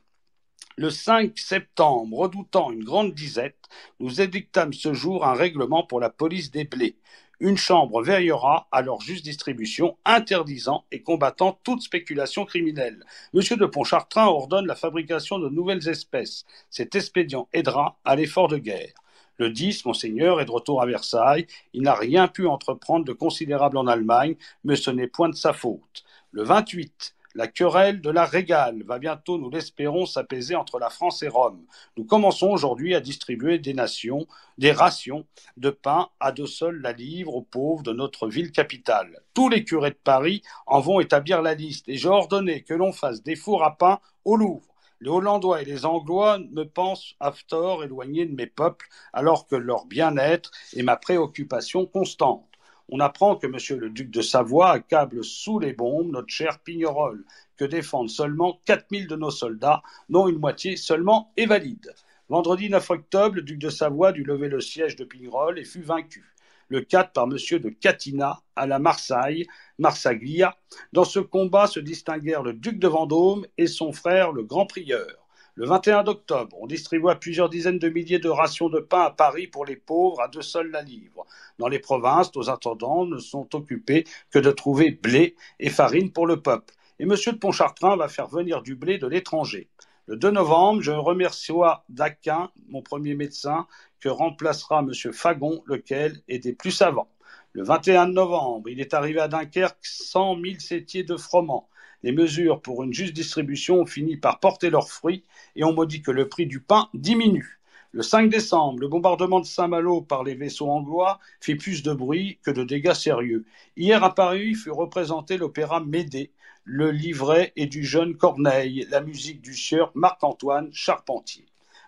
Le 5 septembre, redoutant une grande disette, nous édictâmes ce jour un règlement pour la police des blés une chambre veillera à leur juste distribution, interdisant et combattant toute spéculation criminelle. Monsieur de Pontchartrain ordonne la fabrication de nouvelles espèces. Cet expédient aidera à l'effort de guerre. Le 10, Monseigneur est de retour à Versailles. Il n'a rien pu entreprendre de considérable en Allemagne, mais ce n'est point de sa faute. Le 28, la querelle de la régale va bientôt, nous l'espérons, s'apaiser entre la France et Rome. Nous commençons aujourd'hui à distribuer des nations, des rations de pain à deux sols la livre aux pauvres de notre ville capitale. Tous les curés de Paris en vont établir la liste et j'ai ordonné que l'on fasse des fours à pain au Louvre. Les Hollandois et les Anglois me pensent à tort éloignés de mes peuples, alors que leur bien-être est ma préoccupation constante. On apprend que M. le duc de Savoie accable sous les bombes notre cher Pignerol, que défendent seulement 4000 de nos soldats, dont une moitié seulement est valide. Vendredi 9 octobre, le duc de Savoie dut lever le siège de Pignerol et fut vaincu. Le 4 par M. de Catina à la Marseille, Marsaglia. Dans ce combat se distinguèrent le duc de Vendôme et son frère le grand prieur. Le 21 octobre, on distribua plusieurs dizaines de milliers de rations de pain à Paris pour les pauvres à deux sols la livre. Dans les provinces, nos attendants ne sont occupés que de trouver blé et farine pour le peuple. Et M. de Pontchartrain va faire venir du blé de l'étranger. Le 2 novembre, je remercie Daquin, mon premier médecin, que remplacera M. Fagon, lequel est des plus savants. Le 21 novembre, il est arrivé à Dunkerque 100 000 sétiers de froment les mesures pour une juste distribution ont fini par porter leurs fruits et on maudit que le prix du pain diminue. Le 5 décembre, le bombardement de Saint-Malo par les vaisseaux anglois fit plus de bruit que de dégâts sérieux. Hier à Paris fut représenté l'opéra Médée, le livret est du jeune Corneille, la musique du sieur Marc-Antoine Charpentier.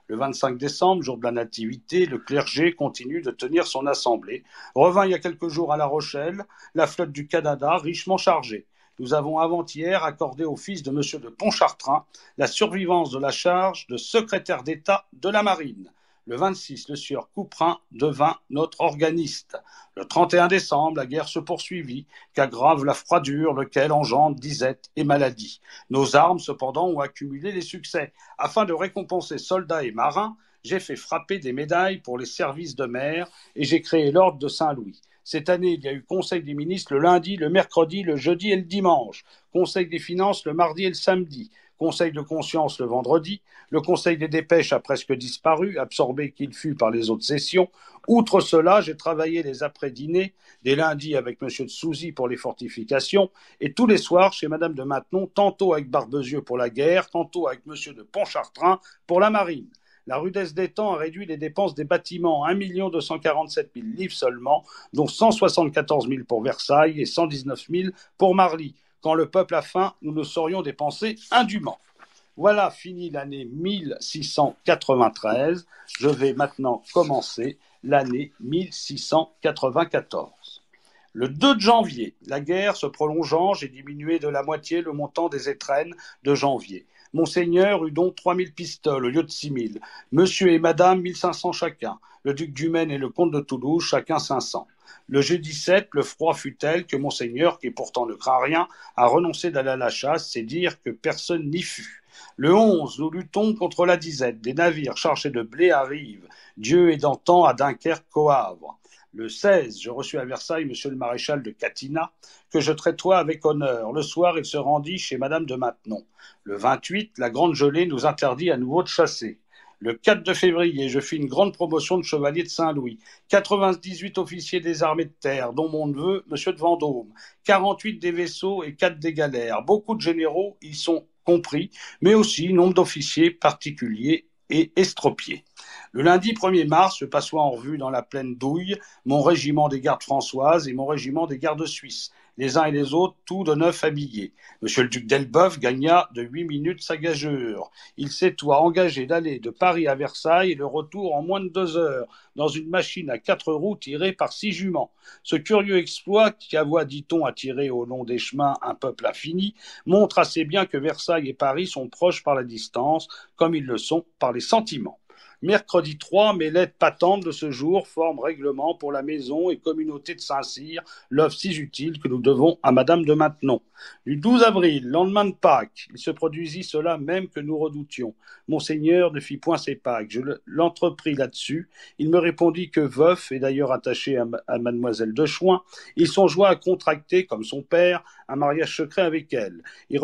Le 25 décembre, jour de la Nativité, le clergé continue de tenir son assemblée. Revint il y a quelques jours à La Rochelle la flotte du Canada richement chargée nous avons avant-hier accordé au fils de M. de Pontchartrain la survivance de la charge de secrétaire d'État de la Marine. Le 26, le sieur Couperin devint notre organiste. Le 31 décembre, la guerre se poursuivit, qu'aggrave la froidure, lequel engendre disette et maladie. Nos armes, cependant, ont accumulé les succès. Afin de récompenser soldats et marins, j'ai fait frapper des médailles pour les services de mer et j'ai créé l'ordre de Saint-Louis. Cette année, il y a eu Conseil des ministres le lundi, le mercredi, le jeudi et le dimanche, Conseil des finances le mardi et le samedi, Conseil de conscience le vendredi, le Conseil des dépêches a presque disparu, absorbé qu'il fut par les autres sessions. Outre cela, j'ai travaillé les après-dîners, des lundis avec M. de Souzy pour les fortifications, et tous les soirs chez Mme de Maintenon, tantôt avec Barbezieux pour la guerre, tantôt avec M. de Pontchartrain pour la marine. La rudesse des temps a réduit les dépenses des bâtiments à 1 247 000 livres seulement, dont 174 000 pour Versailles et 119 000 pour Marly. Quand le peuple a faim, nous ne saurions dépenser indûment. Voilà, fini l'année 1693. Je vais maintenant commencer l'année 1694. Le 2 janvier, la guerre se prolongeant, j'ai diminué de la moitié le montant des étrennes de janvier. Monseigneur eut donc trois mille pistoles au lieu de six mille, Monsieur et Madame, mille cinq cents chacun. Le duc du Maine et le comte de Toulouse, chacun cinq cents. Le jeudi sept, le froid fut tel que Monseigneur, qui pourtant ne craint rien, a renoncé d'aller à la chasse, c'est dire que personne n'y fut. Le onze, nous luttons contre la disette. Des navires chargés de blé arrivent. Dieu est tant à Dunkerque coavre le 16, je reçus à Versailles Monsieur le maréchal de Catina, que je traitois avec honneur. Le soir, il se rendit chez Madame de Maintenon. Le 28, la grande gelée nous interdit à nouveau de chasser. Le 4 de février, je fis une grande promotion de chevalier de Saint-Louis. 98 officiers des armées de terre, dont mon neveu, Monsieur de Vendôme. 48 des vaisseaux et 4 des galères. Beaucoup de généraux y sont compris, mais aussi nombre d'officiers particuliers et estropiés. Le lundi 1er mars, je passois en revue dans la plaine d'Ouille mon régiment des gardes françoises et mon régiment des gardes suisses, les uns et les autres, tous de neuf habillés. Monsieur le duc d'Elbeuf gagna de huit minutes sa gageure. Il s'étoit engagé d'aller de Paris à Versailles et le retour en moins de deux heures, dans une machine à quatre roues tirée par six juments. Ce curieux exploit, qui avoit, dit-on, attiré au long des chemins un peuple infini, montre assez bien que Versailles et Paris sont proches par la distance, comme ils le sont par les sentiments. Mercredi 3, mes lettres patentes de ce jour forment règlement pour la maison et communauté de Saint-Cyr, l'œuvre si utile que nous devons à Madame de Maintenon. Du 12 avril, lendemain de Pâques, il se produisit cela même que nous redoutions. Monseigneur ne fit point ses Pâques. Je l'entrepris là-dessus. Il me répondit que veuf, et d'ailleurs attaché à, Mademoiselle de Choin, il songeoit à contracter, comme son père, un mariage secret avec elle. Il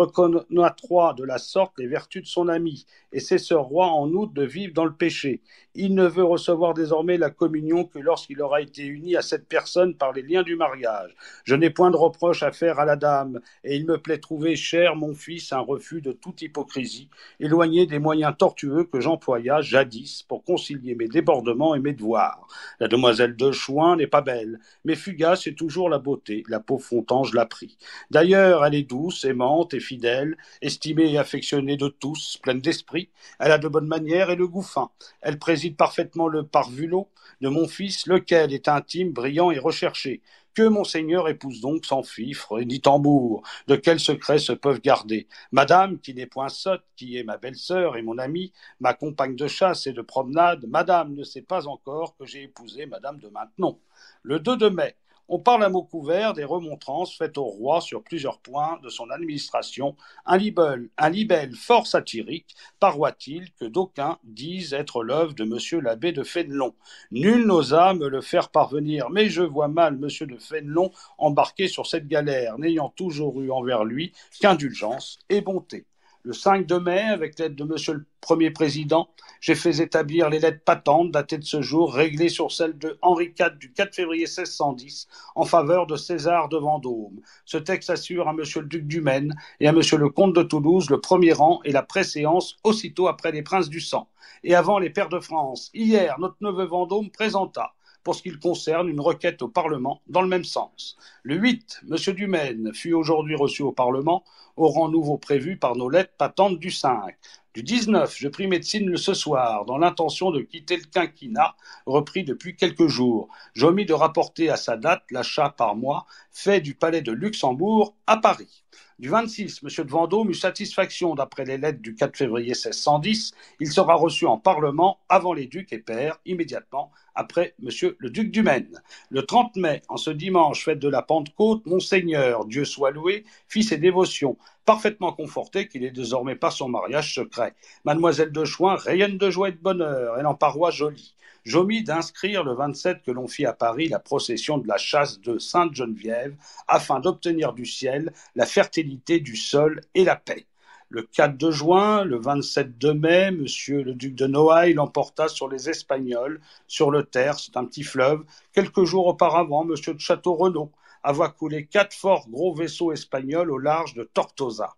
trois de la sorte les vertus de son ami, et c'est ce roi en août de vivre dans le péché души. il ne veut recevoir désormais la communion que lorsqu'il aura été uni à cette personne par les liens du mariage. Je n'ai point de reproche à faire à la dame, et il me plaît trouver cher, mon fils, un refus de toute hypocrisie, éloigné des moyens tortueux que j'employais jadis pour concilier mes débordements et mes devoirs. La demoiselle de Chouin n'est pas belle, mais fugace est toujours la beauté, la peau fontange l'a pris. D'ailleurs, elle est douce, aimante et fidèle, estimée et affectionnée de tous, pleine d'esprit, elle a de bonnes manières et le goût fin. Elle préside parfaitement le parvulo de mon fils, lequel est intime, brillant et recherché. Que monseigneur épouse donc sans fifre ni tambour, de quels secrets se peuvent garder Madame, qui n'est point sotte, qui est ma belle-sœur et mon amie, ma compagne de chasse et de promenade, Madame ne sait pas encore que j'ai épousé Madame de Maintenon. Le 2 de mai, on parle à mot couvert des remontrances faites au roi sur plusieurs points de son administration, un libelle, un libelle fort satirique, paroit-il, que d'aucuns disent être l'œuvre de M. l'abbé de Fénelon. Nul n'osa me le faire parvenir, mais je vois mal M. de Fénelon embarqué sur cette galère, n'ayant toujours eu envers lui qu'indulgence et bonté. Le 5 de mai, avec l'aide de Monsieur le Premier Président, j'ai fait établir les lettres patentes datées de ce jour, réglées sur celles de Henri IV du 4 février 1610, en faveur de César de Vendôme. Ce texte assure à Monsieur le Duc du Maine et à Monsieur le Comte de Toulouse le premier rang et la préséance aussitôt après les princes du sang et avant les pairs de France. Hier, notre neveu Vendôme présenta pour ce qu'il concerne une requête au Parlement dans le même sens. Le 8, M. Dumaine fut aujourd'hui reçu au Parlement au rang nouveau prévu par nos lettres patentes du 5. Du 19, je pris médecine le ce soir, dans l'intention de quitter le quinquennat, repris depuis quelques jours. J'omis de rapporter à sa date l'achat par mois fait du palais de Luxembourg à Paris du 26, M. de Vendôme eut satisfaction d'après les lettres du 4 février 1610. Il sera reçu en Parlement avant les ducs et pairs, immédiatement après M. le duc du Maine. Le 30 mai, en ce dimanche, fête de la Pentecôte, Monseigneur, Dieu soit loué, fit ses dévotions, parfaitement conforté qu'il est désormais pas son mariage secret. Mademoiselle de Choin rayonne de joie et de bonheur, elle en parois jolie j'omis d'inscrire le 27 que l'on fit à Paris la procession de la chasse de Sainte-Geneviève, afin d'obtenir du ciel la fertilité du sol et la paix. Le 4 de juin, le 27 de mai, monsieur le duc de Noailles l'emporta sur les Espagnols, sur le Terre, c'est un petit fleuve. Quelques jours auparavant, monsieur de Château-Renaud avoir coulé quatre forts gros vaisseaux espagnols au large de Tortosa.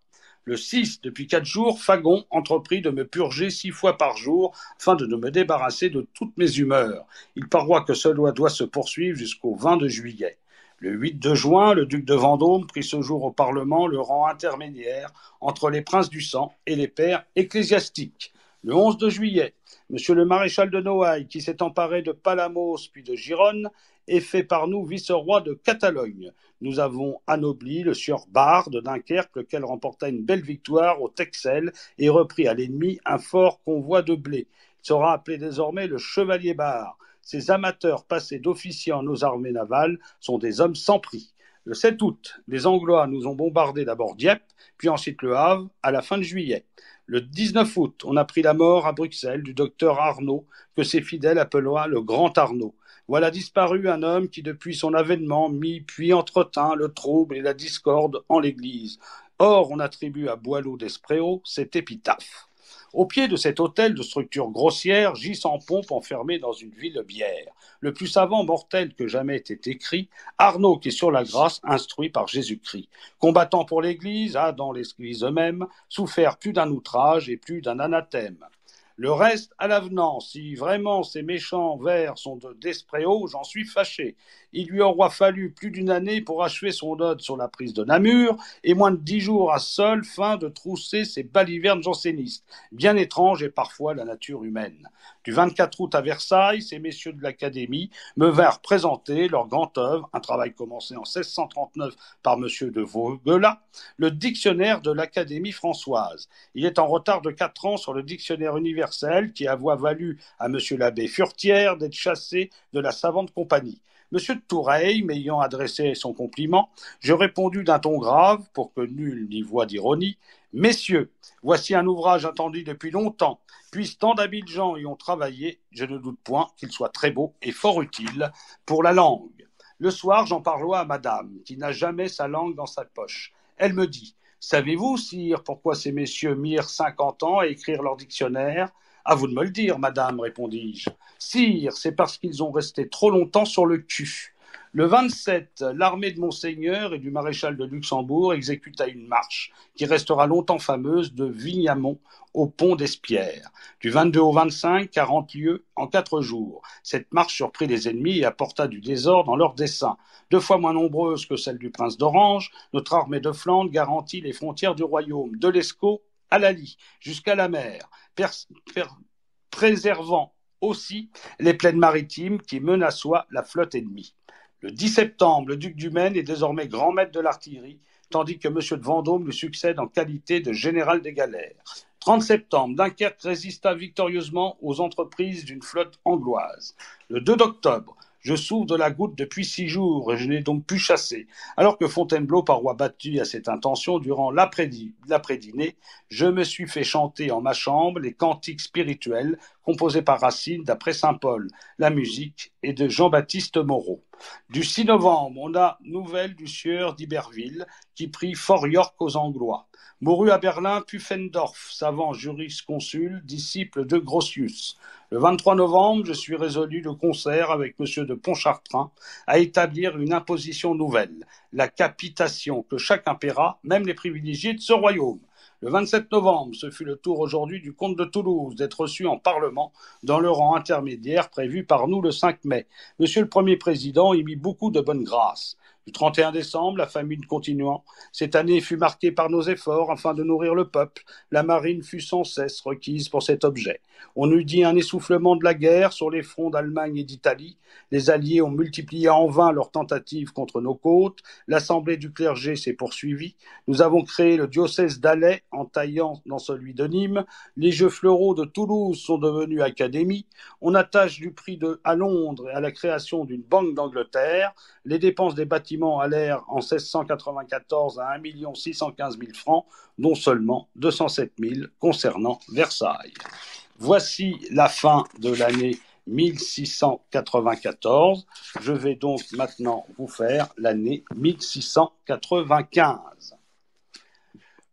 Le 6, depuis quatre jours, Fagon entreprit de me purger six fois par jour afin de me débarrasser de toutes mes humeurs. Il paroit que ce loi doit se poursuivre jusqu'au 20 de juillet. Le 8 de juin, le duc de Vendôme prit ce jour au Parlement le rang intermédiaire entre les princes du sang et les pères ecclésiastiques. Le 11 de juillet, M. le maréchal de Noailles, qui s'est emparé de Palamos puis de Gironne, et fait par nous vice-roi de Catalogne. Nous avons anobli le sieur Bar de Dunkerque, lequel remporta une belle victoire au Texel et reprit à l'ennemi un fort convoi de blé. Il sera appelé désormais le Chevalier Bar. Ces amateurs passés d'officiers en nos armées navales sont des hommes sans prix. Le 7 août, les Anglois nous ont bombardé d'abord Dieppe, puis ensuite le Havre, à la fin de juillet. Le 19 août, on a pris la mort à Bruxelles du docteur Arnaud, que ses fidèles appelaient le Grand Arnaud. Voilà disparu un homme qui, depuis son avènement, mit puis entretint le trouble et la discorde en l'Église. Or, on attribue à Boileau d'Espréau cet épitaphe. Au pied de cet hôtel de structure grossière gît en pompe enfermé dans une ville bière. Le plus savant mortel que jamais été écrit, Arnaud qui sur la grâce instruit par Jésus-Christ. Combattant pour l'Église, a, dans l'Église même, souffert plus d'un outrage et plus d'un anathème. Le reste, à l'avenant, si vraiment ces méchants vers sont de haut, j'en suis fâché il lui aura fallu plus d'une année pour achever son ode sur la prise de Namur et moins de dix jours à seule fin de trousser ses balivernes jansénistes. Bien étrange et parfois la nature humaine. Du 24 août à Versailles, ces messieurs de l'Académie me vinrent présenter leur grande œuvre, un travail commencé en 1639 par M. de Vaugelas, le dictionnaire de l'Académie françoise. Il est en retard de quatre ans sur le dictionnaire universel qui voix valu à M. l'abbé Furtière d'être chassé de la savante compagnie. Monsieur de Toureil, m'ayant adressé son compliment, je répondis d'un ton grave, pour que nul n'y voie d'ironie. Messieurs, voici un ouvrage attendu depuis longtemps. Puis tant d'habiles gens y ont travaillé, je ne doute point qu'il soit très beau et fort utile pour la langue. Le soir, j'en parlois à madame, qui n'a jamais sa langue dans sa poche. Elle me dit Savez-vous, sire, pourquoi ces messieurs mirent cinquante ans à écrire leur dictionnaire À vous de me le dire, madame, répondis-je. Sire, c'est parce qu'ils ont resté trop longtemps sur le cul. Le 27, l'armée de Monseigneur et du maréchal de Luxembourg exécuta une marche qui restera longtemps fameuse de Vignamont au pont d'Espierre. Du 22 au 25, 40 lieues en quatre jours. Cette marche surprit les ennemis et apporta du désordre dans leurs desseins. Deux fois moins nombreuse que celle du prince d'Orange, notre armée de Flandre garantit les frontières du royaume, de l'Escaut à la jusqu'à la mer, préservant aussi les plaines maritimes qui menaçoient la flotte ennemie. Le 10 septembre, le duc du Maine est désormais grand maître de l'artillerie, tandis que M. de Vendôme lui succède en qualité de général des galères. 30 septembre, Dunkerque résista victorieusement aux entreprises d'une flotte angloise. Le 2 octobre, je souffre de la goutte depuis six jours et je n'ai donc pu chasser. Alors que Fontainebleau, paroi battu à cette intention, durant l'après-dîner, je me suis fait chanter en ma chambre les cantiques spirituels composé par Racine d'après Saint Paul. La musique et de Jean-Baptiste Moreau. Du 6 novembre, on a nouvelle du sieur d'Iberville qui prit Fort York aux Anglois. Mourut à Berlin Pufendorf, savant jurisconsul, disciple de Grotius. Le 23 novembre, je suis résolu de concert avec M. de Pontchartrain à établir une imposition nouvelle, la capitation que chacun paiera, même les privilégiés de ce royaume. Le 27 novembre, ce fut le tour aujourd'hui du comte de Toulouse d'être reçu en Parlement dans le rang intermédiaire prévu par nous le 5 mai. Monsieur le Premier Président y mit beaucoup de bonne grâce. Le 31 décembre, la famine continuant, cette année fut marquée par nos efforts afin de nourrir le peuple. La marine fut sans cesse requise pour cet objet. On eût dit un essoufflement de la guerre sur les fronts d'Allemagne et d'Italie. Les Alliés ont multiplié en vain leurs tentatives contre nos côtes. L'assemblée du clergé s'est poursuivie. Nous avons créé le diocèse d'Alais en taillant dans celui de Nîmes. Les Jeux fleuraux de Toulouse sont devenus académies. On attache du prix de, à Londres et à la création d'une banque d'Angleterre. Les dépenses des bâtiments à l'air en 1694 à 1 615 000 francs, dont seulement 207 000 concernant Versailles. Voici la fin de l'année 1694. Je vais donc maintenant vous faire l'année 1695.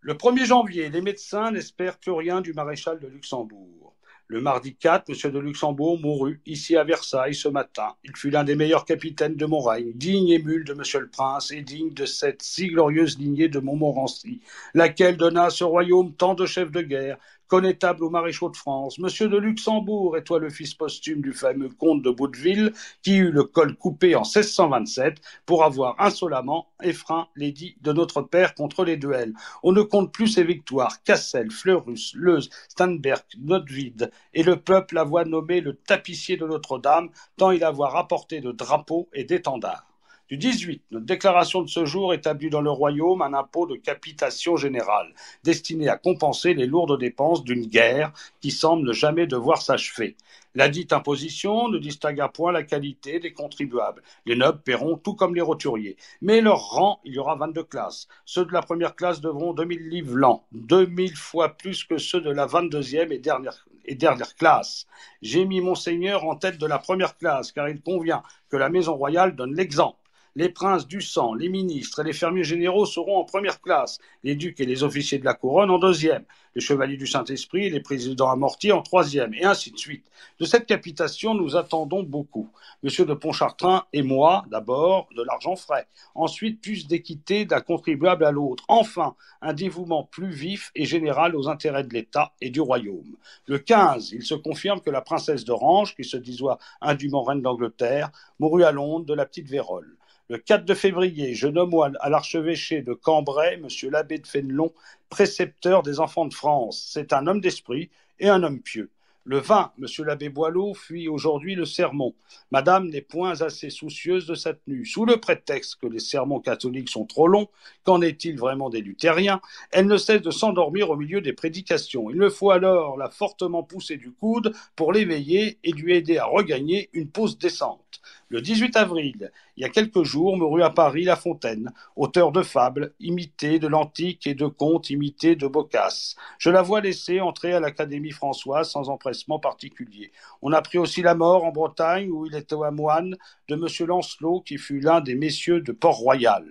Le 1er janvier, les médecins n'espèrent plus rien du maréchal de Luxembourg. Le mardi 4, M. de Luxembourg mourut ici à Versailles ce matin. Il fut l'un des meilleurs capitaines de mon règne, digne émule de M. le Prince et digne de cette si glorieuse lignée de Montmorency, laquelle donna à ce royaume tant de chefs de guerre connétable au maréchal de France, monsieur de Luxembourg, et toi le fils posthume du fameux comte de Bouteville, qui eut le col coupé en 1627 pour avoir insolemment effreint l'édit de notre père contre les duels. On ne compte plus ses victoires. Cassel, Fleurus, Leuze, Steinberg, Notvid, et le peuple voit nommé le tapissier de Notre-Dame, tant il avoir apporté de drapeaux et d'étendards du 18. Notre déclaration de ce jour établit dans le royaume un impôt de capitation générale, destiné à compenser les lourdes dépenses d'une guerre qui semble ne jamais devoir s'achever. La dite imposition ne distingua point la qualité des contribuables. Les nobles paieront tout comme les roturiers. Mais leur rang, il y aura 22 classes. Ceux de la première classe devront 2000 livres l'an, 2000 fois plus que ceux de la 22e et dernière, et dernière classe. J'ai mis monseigneur en tête de la première classe, car il convient que la maison royale donne l'exemple. Les princes du sang, les ministres et les fermiers généraux seront en première classe, les ducs et les officiers de la couronne en deuxième, les chevaliers du Saint-Esprit et les présidents amortis en troisième, et ainsi de suite. De cette capitation, nous attendons beaucoup. Monsieur de Pontchartrain et moi, d'abord, de l'argent frais, ensuite plus d'équité d'un contribuable à l'autre, enfin, un dévouement plus vif et général aux intérêts de l'État et du royaume. Le 15, il se confirme que la princesse d'Orange, qui se disoit indûment reine d'Angleterre, mourut à Londres de la petite vérole. Le 4 de février, je nomme à l'archevêché de Cambrai M. l'abbé de Fénelon, précepteur des enfants de France. C'est un homme d'esprit et un homme pieux. Le 20, M. l'abbé Boileau fuit aujourd'hui le sermon. Madame n'est point assez soucieuse de sa tenue. Sous le prétexte que les sermons catholiques sont trop longs, qu'en est-il vraiment des luthériens Elle ne cesse de s'endormir au milieu des prédications. Il le faut alors la fortement pousser du coude pour l'éveiller et lui aider à regagner une pause décente. Le 18 avril, il y a quelques jours, mourut à Paris La Fontaine, auteur de fables imitées de l'antique et de contes imités de Boccace. Je la vois laisser entrer à l'Académie françoise sans empressement particulier. On apprit aussi la mort en Bretagne où il était moine de M. Lancelot qui fut l'un des messieurs de Port-Royal.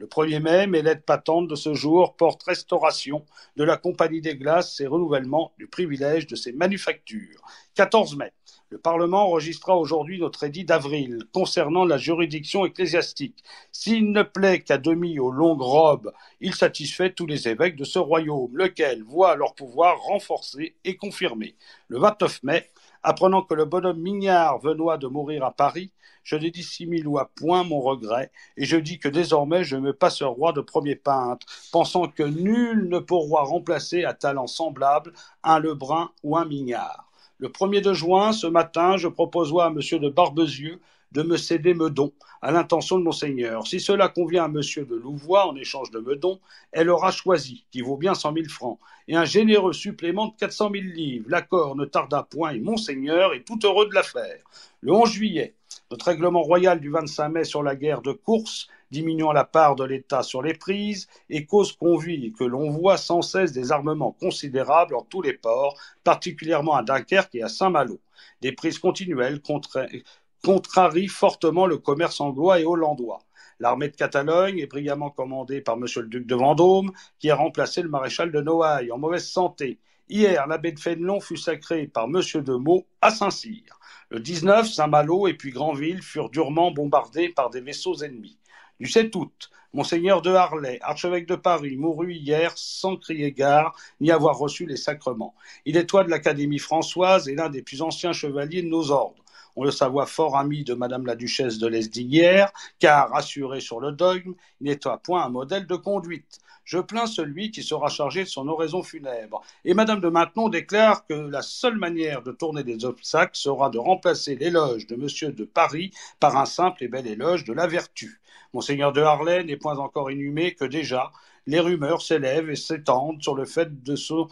Le 1er mai, mes lettres patentes de ce jour portent restauration de la Compagnie des Glaces et renouvellement du privilège de ses manufactures. 14 mai, le Parlement enregistra aujourd'hui notre édit d'avril concernant la juridiction ecclésiastique. S'il ne plaît qu'à demi aux longues robes, il satisfait tous les évêques de ce royaume, lequel voit leur pouvoir renforcé et confirmé. Le 29 mai, apprenant que le bonhomme Mignard venoit de mourir à Paris, je ne dissimule point mon regret, et je dis que désormais je me passe roi de premier peintre, pensant que nul ne pourra remplacer à talent semblable un Lebrun ou un Mignard. Le 1er de juin, ce matin, je proposerai à Monsieur de Barbezieux de me céder Meudon, à l'intention de Monseigneur. Si cela convient à Monsieur de Louvois en échange de Meudon, elle aura choisi, qui vaut bien cent mille francs, et un généreux supplément de quatre cent mille livres. L'accord ne tarda point, et Monseigneur est tout heureux de l'affaire. Le 11 juillet, notre règlement royal du 25 mai sur la guerre de course, diminuant la part de l'État sur les prises, est cause qu'on vit et que l'on voit sans cesse des armements considérables en tous les ports, particulièrement à Dunkerque et à Saint-Malo. Des prises continuelles contrarient fortement le commerce anglois et hollandois. L'armée de Catalogne est brillamment commandée par M. le duc de Vendôme, qui a remplacé le maréchal de Noailles en mauvaise santé Hier, l'abbé de Fénelon fut sacré par M. de Meaux à Saint-Cyr. Le 19, Saint-Malo et puis Granville furent durement bombardés par des vaisseaux ennemis. Du 7 août, Monseigneur de Harlay, archevêque de Paris, mourut hier sans crier gare ni avoir reçu les sacrements. Il est toi de l'Académie françoise et l'un des plus anciens chevaliers de nos ordres. On le savait fort ami de Madame la Duchesse de Lesdiguières, car, rassuré sur le dogme, il n'est point un modèle de conduite. Je plains celui qui sera chargé de son oraison funèbre. Et Madame de Maintenon déclare que la seule manière de tourner des obstacles sera de remplacer l'éloge de Monsieur de Paris par un simple et bel éloge de la vertu. Monseigneur de Harlay n'est point encore inhumé que déjà les rumeurs s'élèvent et s'étendent sur le fait de son,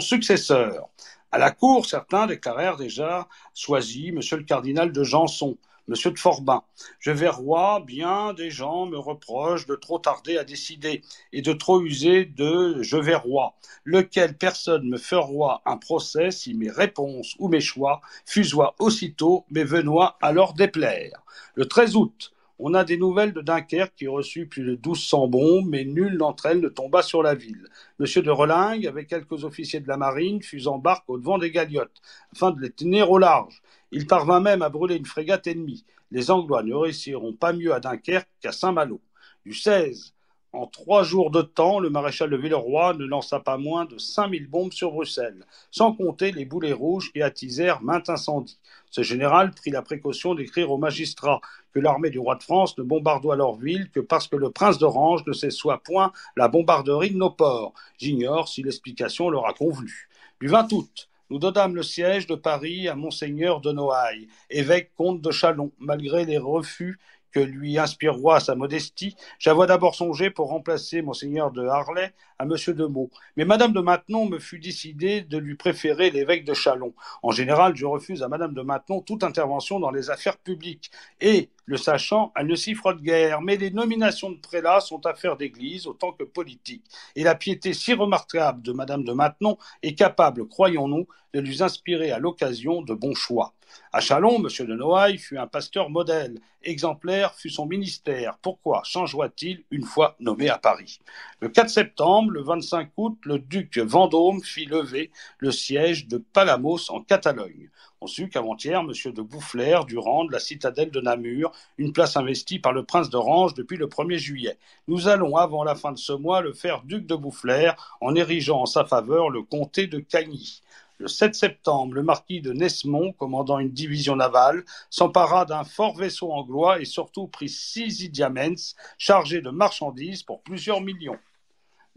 successeur. À la cour, certains déclarèrent déjà choisi Monsieur le cardinal de Janson, Monsieur de Forbin. Je verrois, bien des gens me reprochent de trop tarder à décider et de trop user de je verrois, lequel personne me fera un procès si mes réponses ou mes choix fusoient aussitôt, mais venoient à leur déplaire. Le 13 août, on a des nouvelles de Dunkerque qui reçut plus de cents bombes, mais nulle d'entre elles ne tomba sur la ville. Monsieur de Relingue, avec quelques officiers de la marine, fut en barque au devant des galiotes, afin de les tenir au large. Il parvint même à brûler une frégate ennemie. Les Anglois ne réussiront pas mieux à Dunkerque qu'à Saint-Malo. Du 16, en trois jours de temps, le maréchal de Villeroy ne lança pas moins de mille bombes sur Bruxelles, sans compter les boulets rouges et attisèrent maint incendie. Ce général prit la précaution d'écrire aux magistrats que l'armée du roi de France ne bombardoit leur ville que parce que le prince d'Orange ne cessoit point la bombarderie de nos ports. J'ignore si l'explication leur a convenu. Du 20 août, nous donnâmes le siège de Paris à Monseigneur de Noailles, évêque comte de Chalon, malgré les refus que lui inspirera sa modestie. J'avais d'abord songé pour remplacer Monseigneur de Harlay à Monsieur de Meaux, mais Madame de Maintenon me fut décidée de lui préférer l'évêque de Chalon. En général, je refuse à Madame de Maintenon toute intervention dans les affaires publiques, et le sachant, elle ne s'y frotte guère, mais les nominations de prélats sont affaires d'église autant que politique, et la piété si remarquable de Madame de Maintenon est capable, croyons-nous, de lui inspirer à l'occasion de bons choix. À Chalon, M. de Noailles fut un pasteur modèle. Exemplaire fut son ministère. Pourquoi changera-t-il une fois nommé à Paris Le 4 septembre, le 25 août, le duc Vendôme fit lever le siège de Palamos en Catalogne. On qu'avant-hier, M. de Boufflers, Durand, la citadelle de Namur, une place investie par le prince d'Orange depuis le 1er juillet. Nous allons, avant la fin de ce mois, le faire duc de Boufflers en érigeant en sa faveur le comté de Cagny. Le 7 septembre, le marquis de Nesmont, commandant une division navale, s'empara d'un fort vaisseau anglois et surtout prit six Idiamens chargés de marchandises pour plusieurs millions.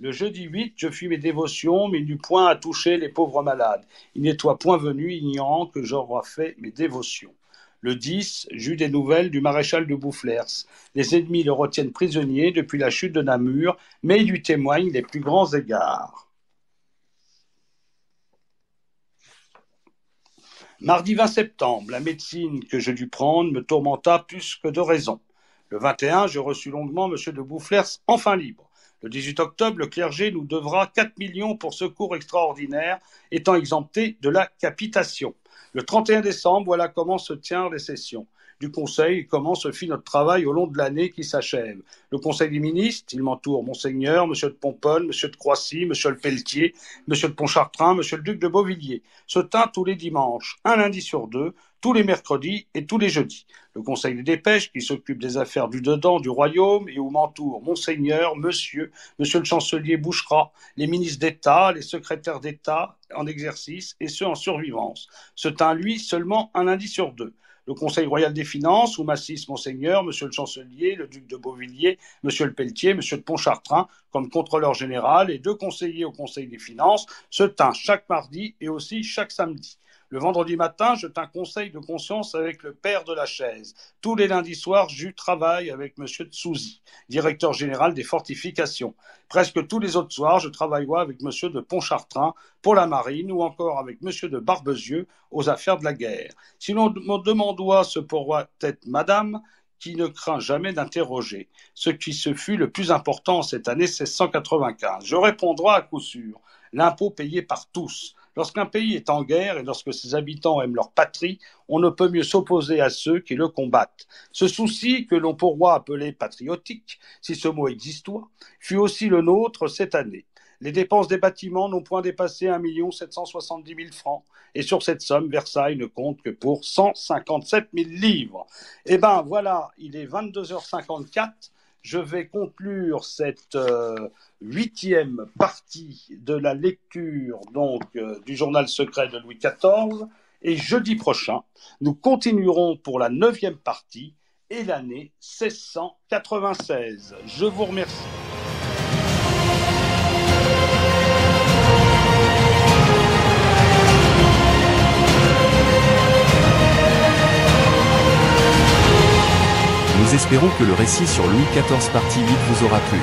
Le jeudi 8, je fis mes dévotions, mais n'eut point à toucher les pauvres malades. Il toi point venu ignorant que j'aurais fait mes dévotions. Le 10, j'eus des nouvelles du maréchal de Boufflers. Les ennemis le retiennent prisonnier depuis la chute de Namur, mais il lui témoigne des plus grands égards. Mardi 20 septembre, la médecine que je dus prendre me tourmenta plus que de raison. Le 21, je reçus longuement M. de Boufflers enfin libre. Le 18 octobre, le clergé nous devra 4 millions pour secours extraordinaire, étant exempté de la capitation. Le 31 décembre, voilà comment se tiennent les sessions du Conseil et comment se fit notre travail au long de l'année qui s'achève. Le Conseil des ministres, il m'entoure Monseigneur, M. de Pomponne, M. de Croissy, M. le Pelletier, Monsieur de Pontchartrain, M. le Duc de Beauvilliers, se tint tous les dimanches, un lundi sur deux, tous les mercredis et tous les jeudis. Le Conseil des dépêches, qui s'occupe des affaires du dedans du royaume et où m'entoure Monseigneur, Monsieur, Monsieur le Chancelier Bouchra, les ministres d'État, les secrétaires d'État en exercice et ceux en survivance. se tint, lui, seulement un lundi sur deux le Conseil royal des finances, où m'assiste Monseigneur, Monsieur le Chancelier, le Duc de Beauvilliers, Monsieur le Pelletier, Monsieur de Pontchartrain, comme contrôleur général, et deux conseillers au Conseil des finances, se tint chaque mardi et aussi chaque samedi. Le vendredi matin, je t'ins conseil de conscience avec le père de la chaise. Tous les lundis soirs, je travaille avec M. Tsouzi, directeur général des fortifications. Presque tous les autres soirs, je travaille avec M. de Pontchartrain pour la marine ou encore avec M. de Barbezieux aux affaires de la guerre. Si l'on me demande, ce pourra être madame, qui ne craint jamais d'interroger. Ce qui se fut le plus important cette année 1695. Je répondrai à coup sûr. L'impôt payé par tous, Lorsqu'un pays est en guerre et lorsque ses habitants aiment leur patrie, on ne peut mieux s'opposer à ceux qui le combattent. Ce souci que l'on pourra appeler patriotique, si ce mot existe fut aussi le nôtre cette année. Les dépenses des bâtiments n'ont point dépassé 1 770 000 francs, et sur cette somme, Versailles ne compte que pour 157 000 livres. Eh bien voilà, il est 22h54 je vais conclure cette euh, huitième partie de la lecture donc euh, du journal secret de Louis XIV. Et jeudi prochain, nous continuerons pour la neuvième partie et l'année 1696. Je vous remercie. Nous espérons que le récit sur Louis XIV partie 8 vous aura plu.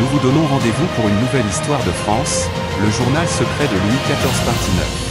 Nous vous donnons rendez-vous pour une nouvelle histoire de France, le journal secret de Louis XIV partie 9.